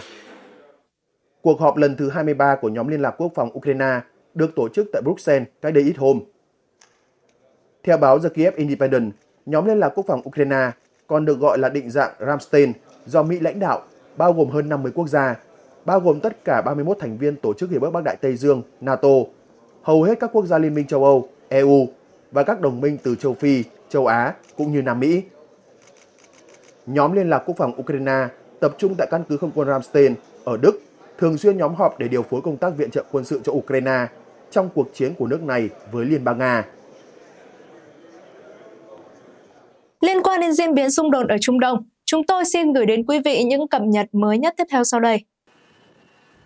Cuộc họp lần thứ 23 của nhóm Liên lạc Quốc phòng Ukraine được tổ chức tại Bruxelles cách đây ít hôm. Theo báo The Kiev Independent, nhóm liên lạc quốc phòng Ukraine còn được gọi là định dạng Ramstein do Mỹ lãnh đạo, bao gồm hơn 50 quốc gia, bao gồm tất cả 31 thành viên Tổ chức Hiệp ước Bắc Đại Tây Dương, NATO, hầu hết các quốc gia Liên minh châu Âu, EU và các đồng minh từ châu Phi, châu Á cũng như Nam Mỹ. Nhóm liên lạc quốc phòng Ukraine tập trung tại căn cứ không quân Ramstein ở Đức, thường xuyên nhóm họp để điều phối công tác viện trợ quân sự cho Ukraine trong cuộc chiến của nước này với Liên bang Nga. Liên quan đến diễn biến xung đột ở Trung Đông, chúng tôi xin gửi đến quý vị những cập nhật mới nhất tiếp theo sau đây.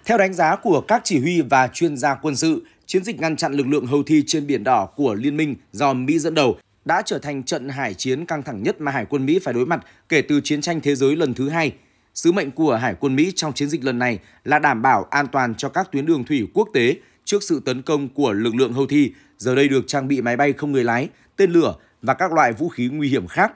Theo đánh giá của các chỉ huy và chuyên gia quân sự, chiến dịch ngăn chặn lực lượng hầu thi trên biển đỏ của Liên minh do Mỹ dẫn đầu đã trở thành trận hải chiến căng thẳng nhất mà Hải quân Mỹ phải đối mặt kể từ chiến tranh thế giới lần thứ hai. Sứ mệnh của Hải quân Mỹ trong chiến dịch lần này là đảm bảo an toàn cho các tuyến đường thủy quốc tế trước sự tấn công của lực lượng Houthi giờ đây được trang bị máy bay không người lái, tên lửa và các loại vũ khí nguy hiểm khác.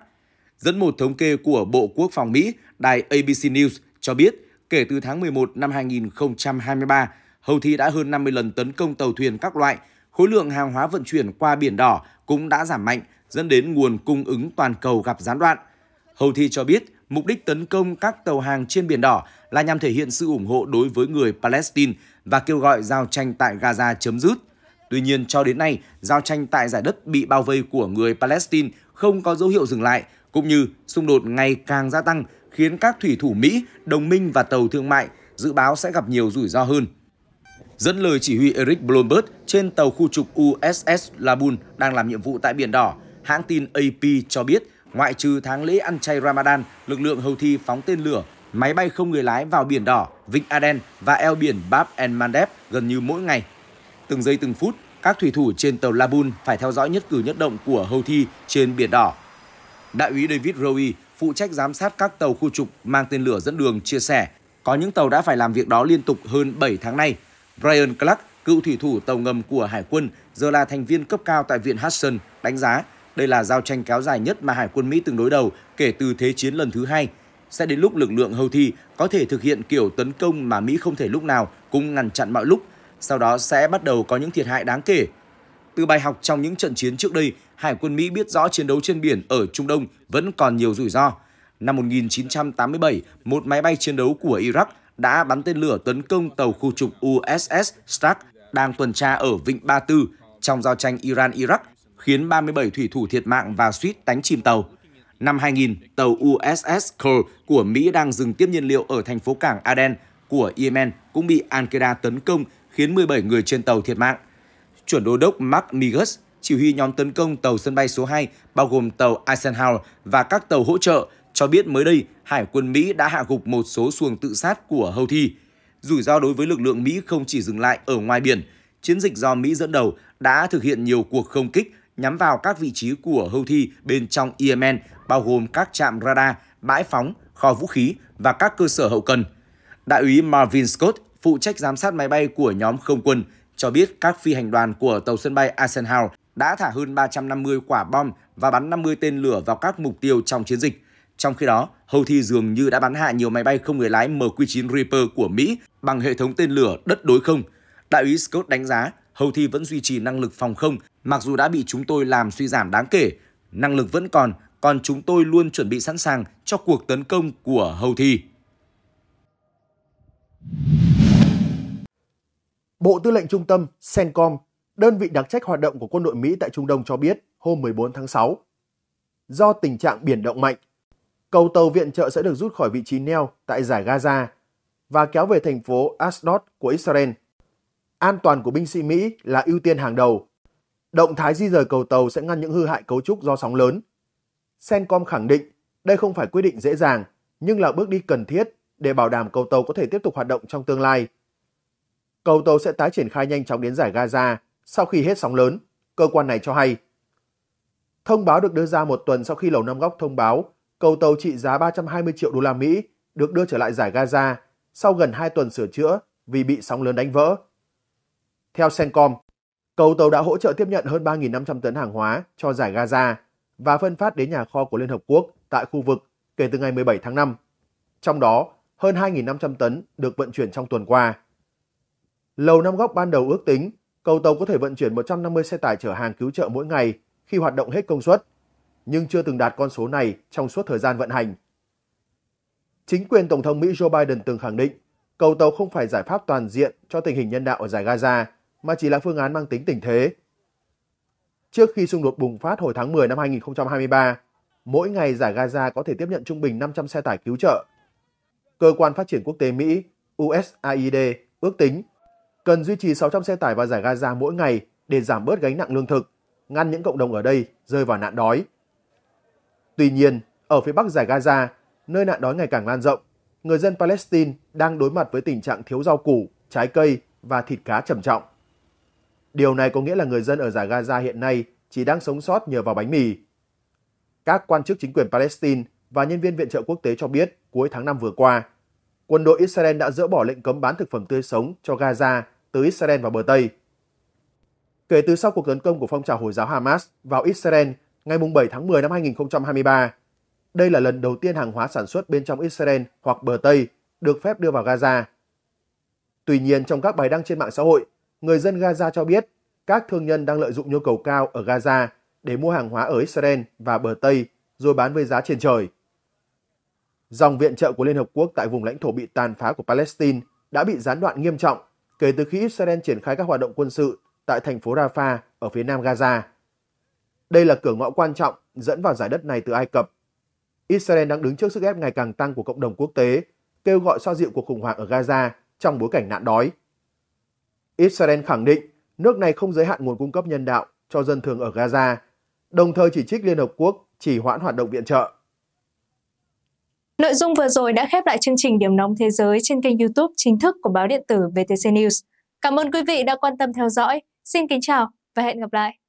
Dẫn một thống kê của Bộ Quốc phòng Mỹ, đài ABC News cho biết, kể từ tháng 11 năm 2023, Houthi đã hơn 50 lần tấn công tàu thuyền các loại, khối lượng hàng hóa vận chuyển qua Biển Đỏ cũng đã giảm mạnh, dẫn đến nguồn cung ứng toàn cầu gặp gián đoạn. Houthi cho biết, mục đích tấn công các tàu hàng trên Biển Đỏ là nhằm thể hiện sự ủng hộ đối với người Palestine – và kêu gọi giao tranh tại Gaza chấm dứt. Tuy nhiên, cho đến nay, giao tranh tại giải đất bị bao vây của người Palestine không có dấu hiệu dừng lại, cũng như xung đột ngày càng gia tăng khiến các thủy thủ Mỹ, đồng minh và tàu thương mại dự báo sẽ gặp nhiều rủi ro hơn. Dẫn lời chỉ huy Eric Blomberg trên tàu khu trục USS Labun đang làm nhiệm vụ tại Biển Đỏ, hãng tin AP cho biết ngoại trừ tháng lễ ăn chay Ramadan, lực lượng Houthi phóng tên lửa, máy bay không người lái vào Biển Đỏ Vịnh Aden và eo biển Bab el Mandeb gần như mỗi ngày. Từng giây từng phút, các thủy thủ trên tàu Labun phải theo dõi nhất cử nhất động của Houthi trên Biển Đỏ. Đại úy David Rowe, phụ trách giám sát các tàu khu trục mang tên lửa dẫn đường, chia sẻ có những tàu đã phải làm việc đó liên tục hơn 7 tháng nay. Brian Clark, cựu thủy thủ tàu ngầm của Hải quân, giờ là thành viên cấp cao tại Viện Hudson, đánh giá đây là giao tranh kéo dài nhất mà Hải quân Mỹ từng đối đầu kể từ Thế chiến lần thứ hai – sẽ đến lúc lực lượng Houthi có thể thực hiện kiểu tấn công mà Mỹ không thể lúc nào cũng ngăn chặn mọi lúc, sau đó sẽ bắt đầu có những thiệt hại đáng kể. Từ bài học trong những trận chiến trước đây, Hải quân Mỹ biết rõ chiến đấu trên biển ở Trung Đông vẫn còn nhiều rủi ro. Năm 1987, một máy bay chiến đấu của Iraq đã bắn tên lửa tấn công tàu khu trục USS Stark đang tuần tra ở Vịnh Ba Tư trong giao tranh Iran-Iraq, khiến 37 thủy thủ thiệt mạng và suýt đánh chìm tàu năm 2000, tàu USS Cole của Mỹ đang dừng tiếp nhiên liệu ở thành phố cảng Aden của Yemen cũng bị Al-Qaeda tấn công khiến 17 người trên tàu thiệt mạng. Chuẩn đô đốc Mark Migus chỉ huy nhóm tấn công tàu sân bay số 2 bao gồm tàu Eisenhower và các tàu hỗ trợ cho biết mới đây Hải quân Mỹ đã hạ gục một số xuồng tự sát của Houthi. Rủi ro đối với lực lượng Mỹ không chỉ dừng lại ở ngoài biển, chiến dịch do Mỹ dẫn đầu đã thực hiện nhiều cuộc không kích nhắm vào các vị trí của Houthi bên trong Yemen bao gồm các trạm radar, bãi phóng, kho vũ khí và các cơ sở hậu cần. Đại úy Marvin Scott, phụ trách giám sát máy bay của nhóm không quân, cho biết các phi hành đoàn của tàu sân bay Eisenhower đã thả hơn 350 quả bom và bắn 50 tên lửa vào các mục tiêu trong chiến dịch. Trong khi đó, Houthi dường như đã bắn hạ nhiều máy bay không người lái MQ-9 Reaper của Mỹ bằng hệ thống tên lửa đất đối không. Đại úy Scott đánh giá, Houthi vẫn duy trì năng lực phòng không, mặc dù đã bị chúng tôi làm suy giảm đáng kể. Năng lực vẫn còn, còn chúng tôi luôn chuẩn bị sẵn sàng cho cuộc tấn công của Thi. Bộ Tư lệnh Trung tâm CENTCOM, đơn vị đặc trách hoạt động của quân đội Mỹ tại Trung Đông cho biết hôm 14 tháng 6, do tình trạng biển động mạnh, cầu tàu viện trợ sẽ được rút khỏi vị trí neo tại giải Gaza và kéo về thành phố Ashdod của Israel. An toàn của binh sĩ Mỹ là ưu tiên hàng đầu. Động thái di rời cầu tàu sẽ ngăn những hư hại cấu trúc do sóng lớn Sencom khẳng định đây không phải quyết định dễ dàng, nhưng là bước đi cần thiết để bảo đảm cầu tàu có thể tiếp tục hoạt động trong tương lai. Cầu tàu sẽ tái triển khai nhanh chóng đến giải Gaza sau khi hết sóng lớn, cơ quan này cho hay. Thông báo được đưa ra một tuần sau khi Lầu Năm Góc thông báo cầu tàu trị giá 320 triệu đô la Mỹ được đưa trở lại giải Gaza sau gần 2 tuần sửa chữa vì bị sóng lớn đánh vỡ. Theo Sencom, cầu tàu đã hỗ trợ tiếp nhận hơn 3.500 tấn hàng hóa cho giải Gaza và phân phát đến nhà kho của Liên Hợp Quốc tại khu vực kể từ ngày 17 tháng 5. Trong đó, hơn 2.500 tấn được vận chuyển trong tuần qua. Lầu Năm Góc ban đầu ước tính cầu tàu có thể vận chuyển 150 xe tải chở hàng cứu trợ mỗi ngày khi hoạt động hết công suất, nhưng chưa từng đạt con số này trong suốt thời gian vận hành. Chính quyền Tổng thống Mỹ Joe Biden từng khẳng định cầu tàu không phải giải pháp toàn diện cho tình hình nhân đạo ở giải Gaza, mà chỉ là phương án mang tính tình thế, trước khi xung đột bùng phát hồi tháng 10 năm 2023, mỗi ngày giải Gaza có thể tiếp nhận trung bình 500 xe tải cứu trợ. Cơ quan phát triển quốc tế Mỹ USAID ước tính cần duy trì 600 xe tải vào giải Gaza mỗi ngày để giảm bớt gánh nặng lương thực, ngăn những cộng đồng ở đây rơi vào nạn đói. Tuy nhiên, ở phía bắc giải Gaza, nơi nạn đói ngày càng lan rộng, người dân Palestine đang đối mặt với tình trạng thiếu rau củ, trái cây và thịt cá trầm trọng. Điều này có nghĩa là người dân ở giải Gaza hiện nay chỉ đang sống sót nhờ vào bánh mì. Các quan chức chính quyền Palestine và nhân viên viện trợ quốc tế cho biết cuối tháng 5 vừa qua, quân đội Israel đã dỡ bỏ lệnh cấm bán thực phẩm tươi sống cho Gaza từ Israel và bờ Tây. Kể từ sau cuộc tấn công của phong trào Hồi giáo Hamas vào Israel ngày 7 tháng 10 năm 2023, đây là lần đầu tiên hàng hóa sản xuất bên trong Israel hoặc bờ Tây được phép đưa vào Gaza. Tuy nhiên, trong các bài đăng trên mạng xã hội, người dân Gaza cho biết các thương nhân đang lợi dụng nhu cầu cao ở Gaza để mua hàng hóa ở Israel và bờ Tây rồi bán với giá trên trời. Dòng viện trợ của Liên Hợp Quốc tại vùng lãnh thổ bị tàn phá của Palestine đã bị gián đoạn nghiêm trọng kể từ khi Israel triển khai các hoạt động quân sự tại thành phố Rafah ở phía nam Gaza. Đây là cửa ngõ quan trọng dẫn vào giải đất này từ Ai Cập. Israel đang đứng trước sức ép ngày càng tăng của cộng đồng quốc tế, kêu gọi xoa dịu cuộc khủng hoảng ở Gaza trong bối cảnh nạn đói. Israel khẳng định nước này không giới hạn nguồn cung cấp nhân đạo cho dân thường ở Gaza, đồng thời chỉ trích Liên Hợp Quốc chỉ hoãn hoạt động viện trợ. Nội dung vừa rồi đã khép lại chương trình Điểm nóng thế giới trên kênh YouTube chính thức của báo điện tử VTC News. Cảm ơn quý vị đã quan tâm theo dõi. Xin kính chào và hẹn gặp lại.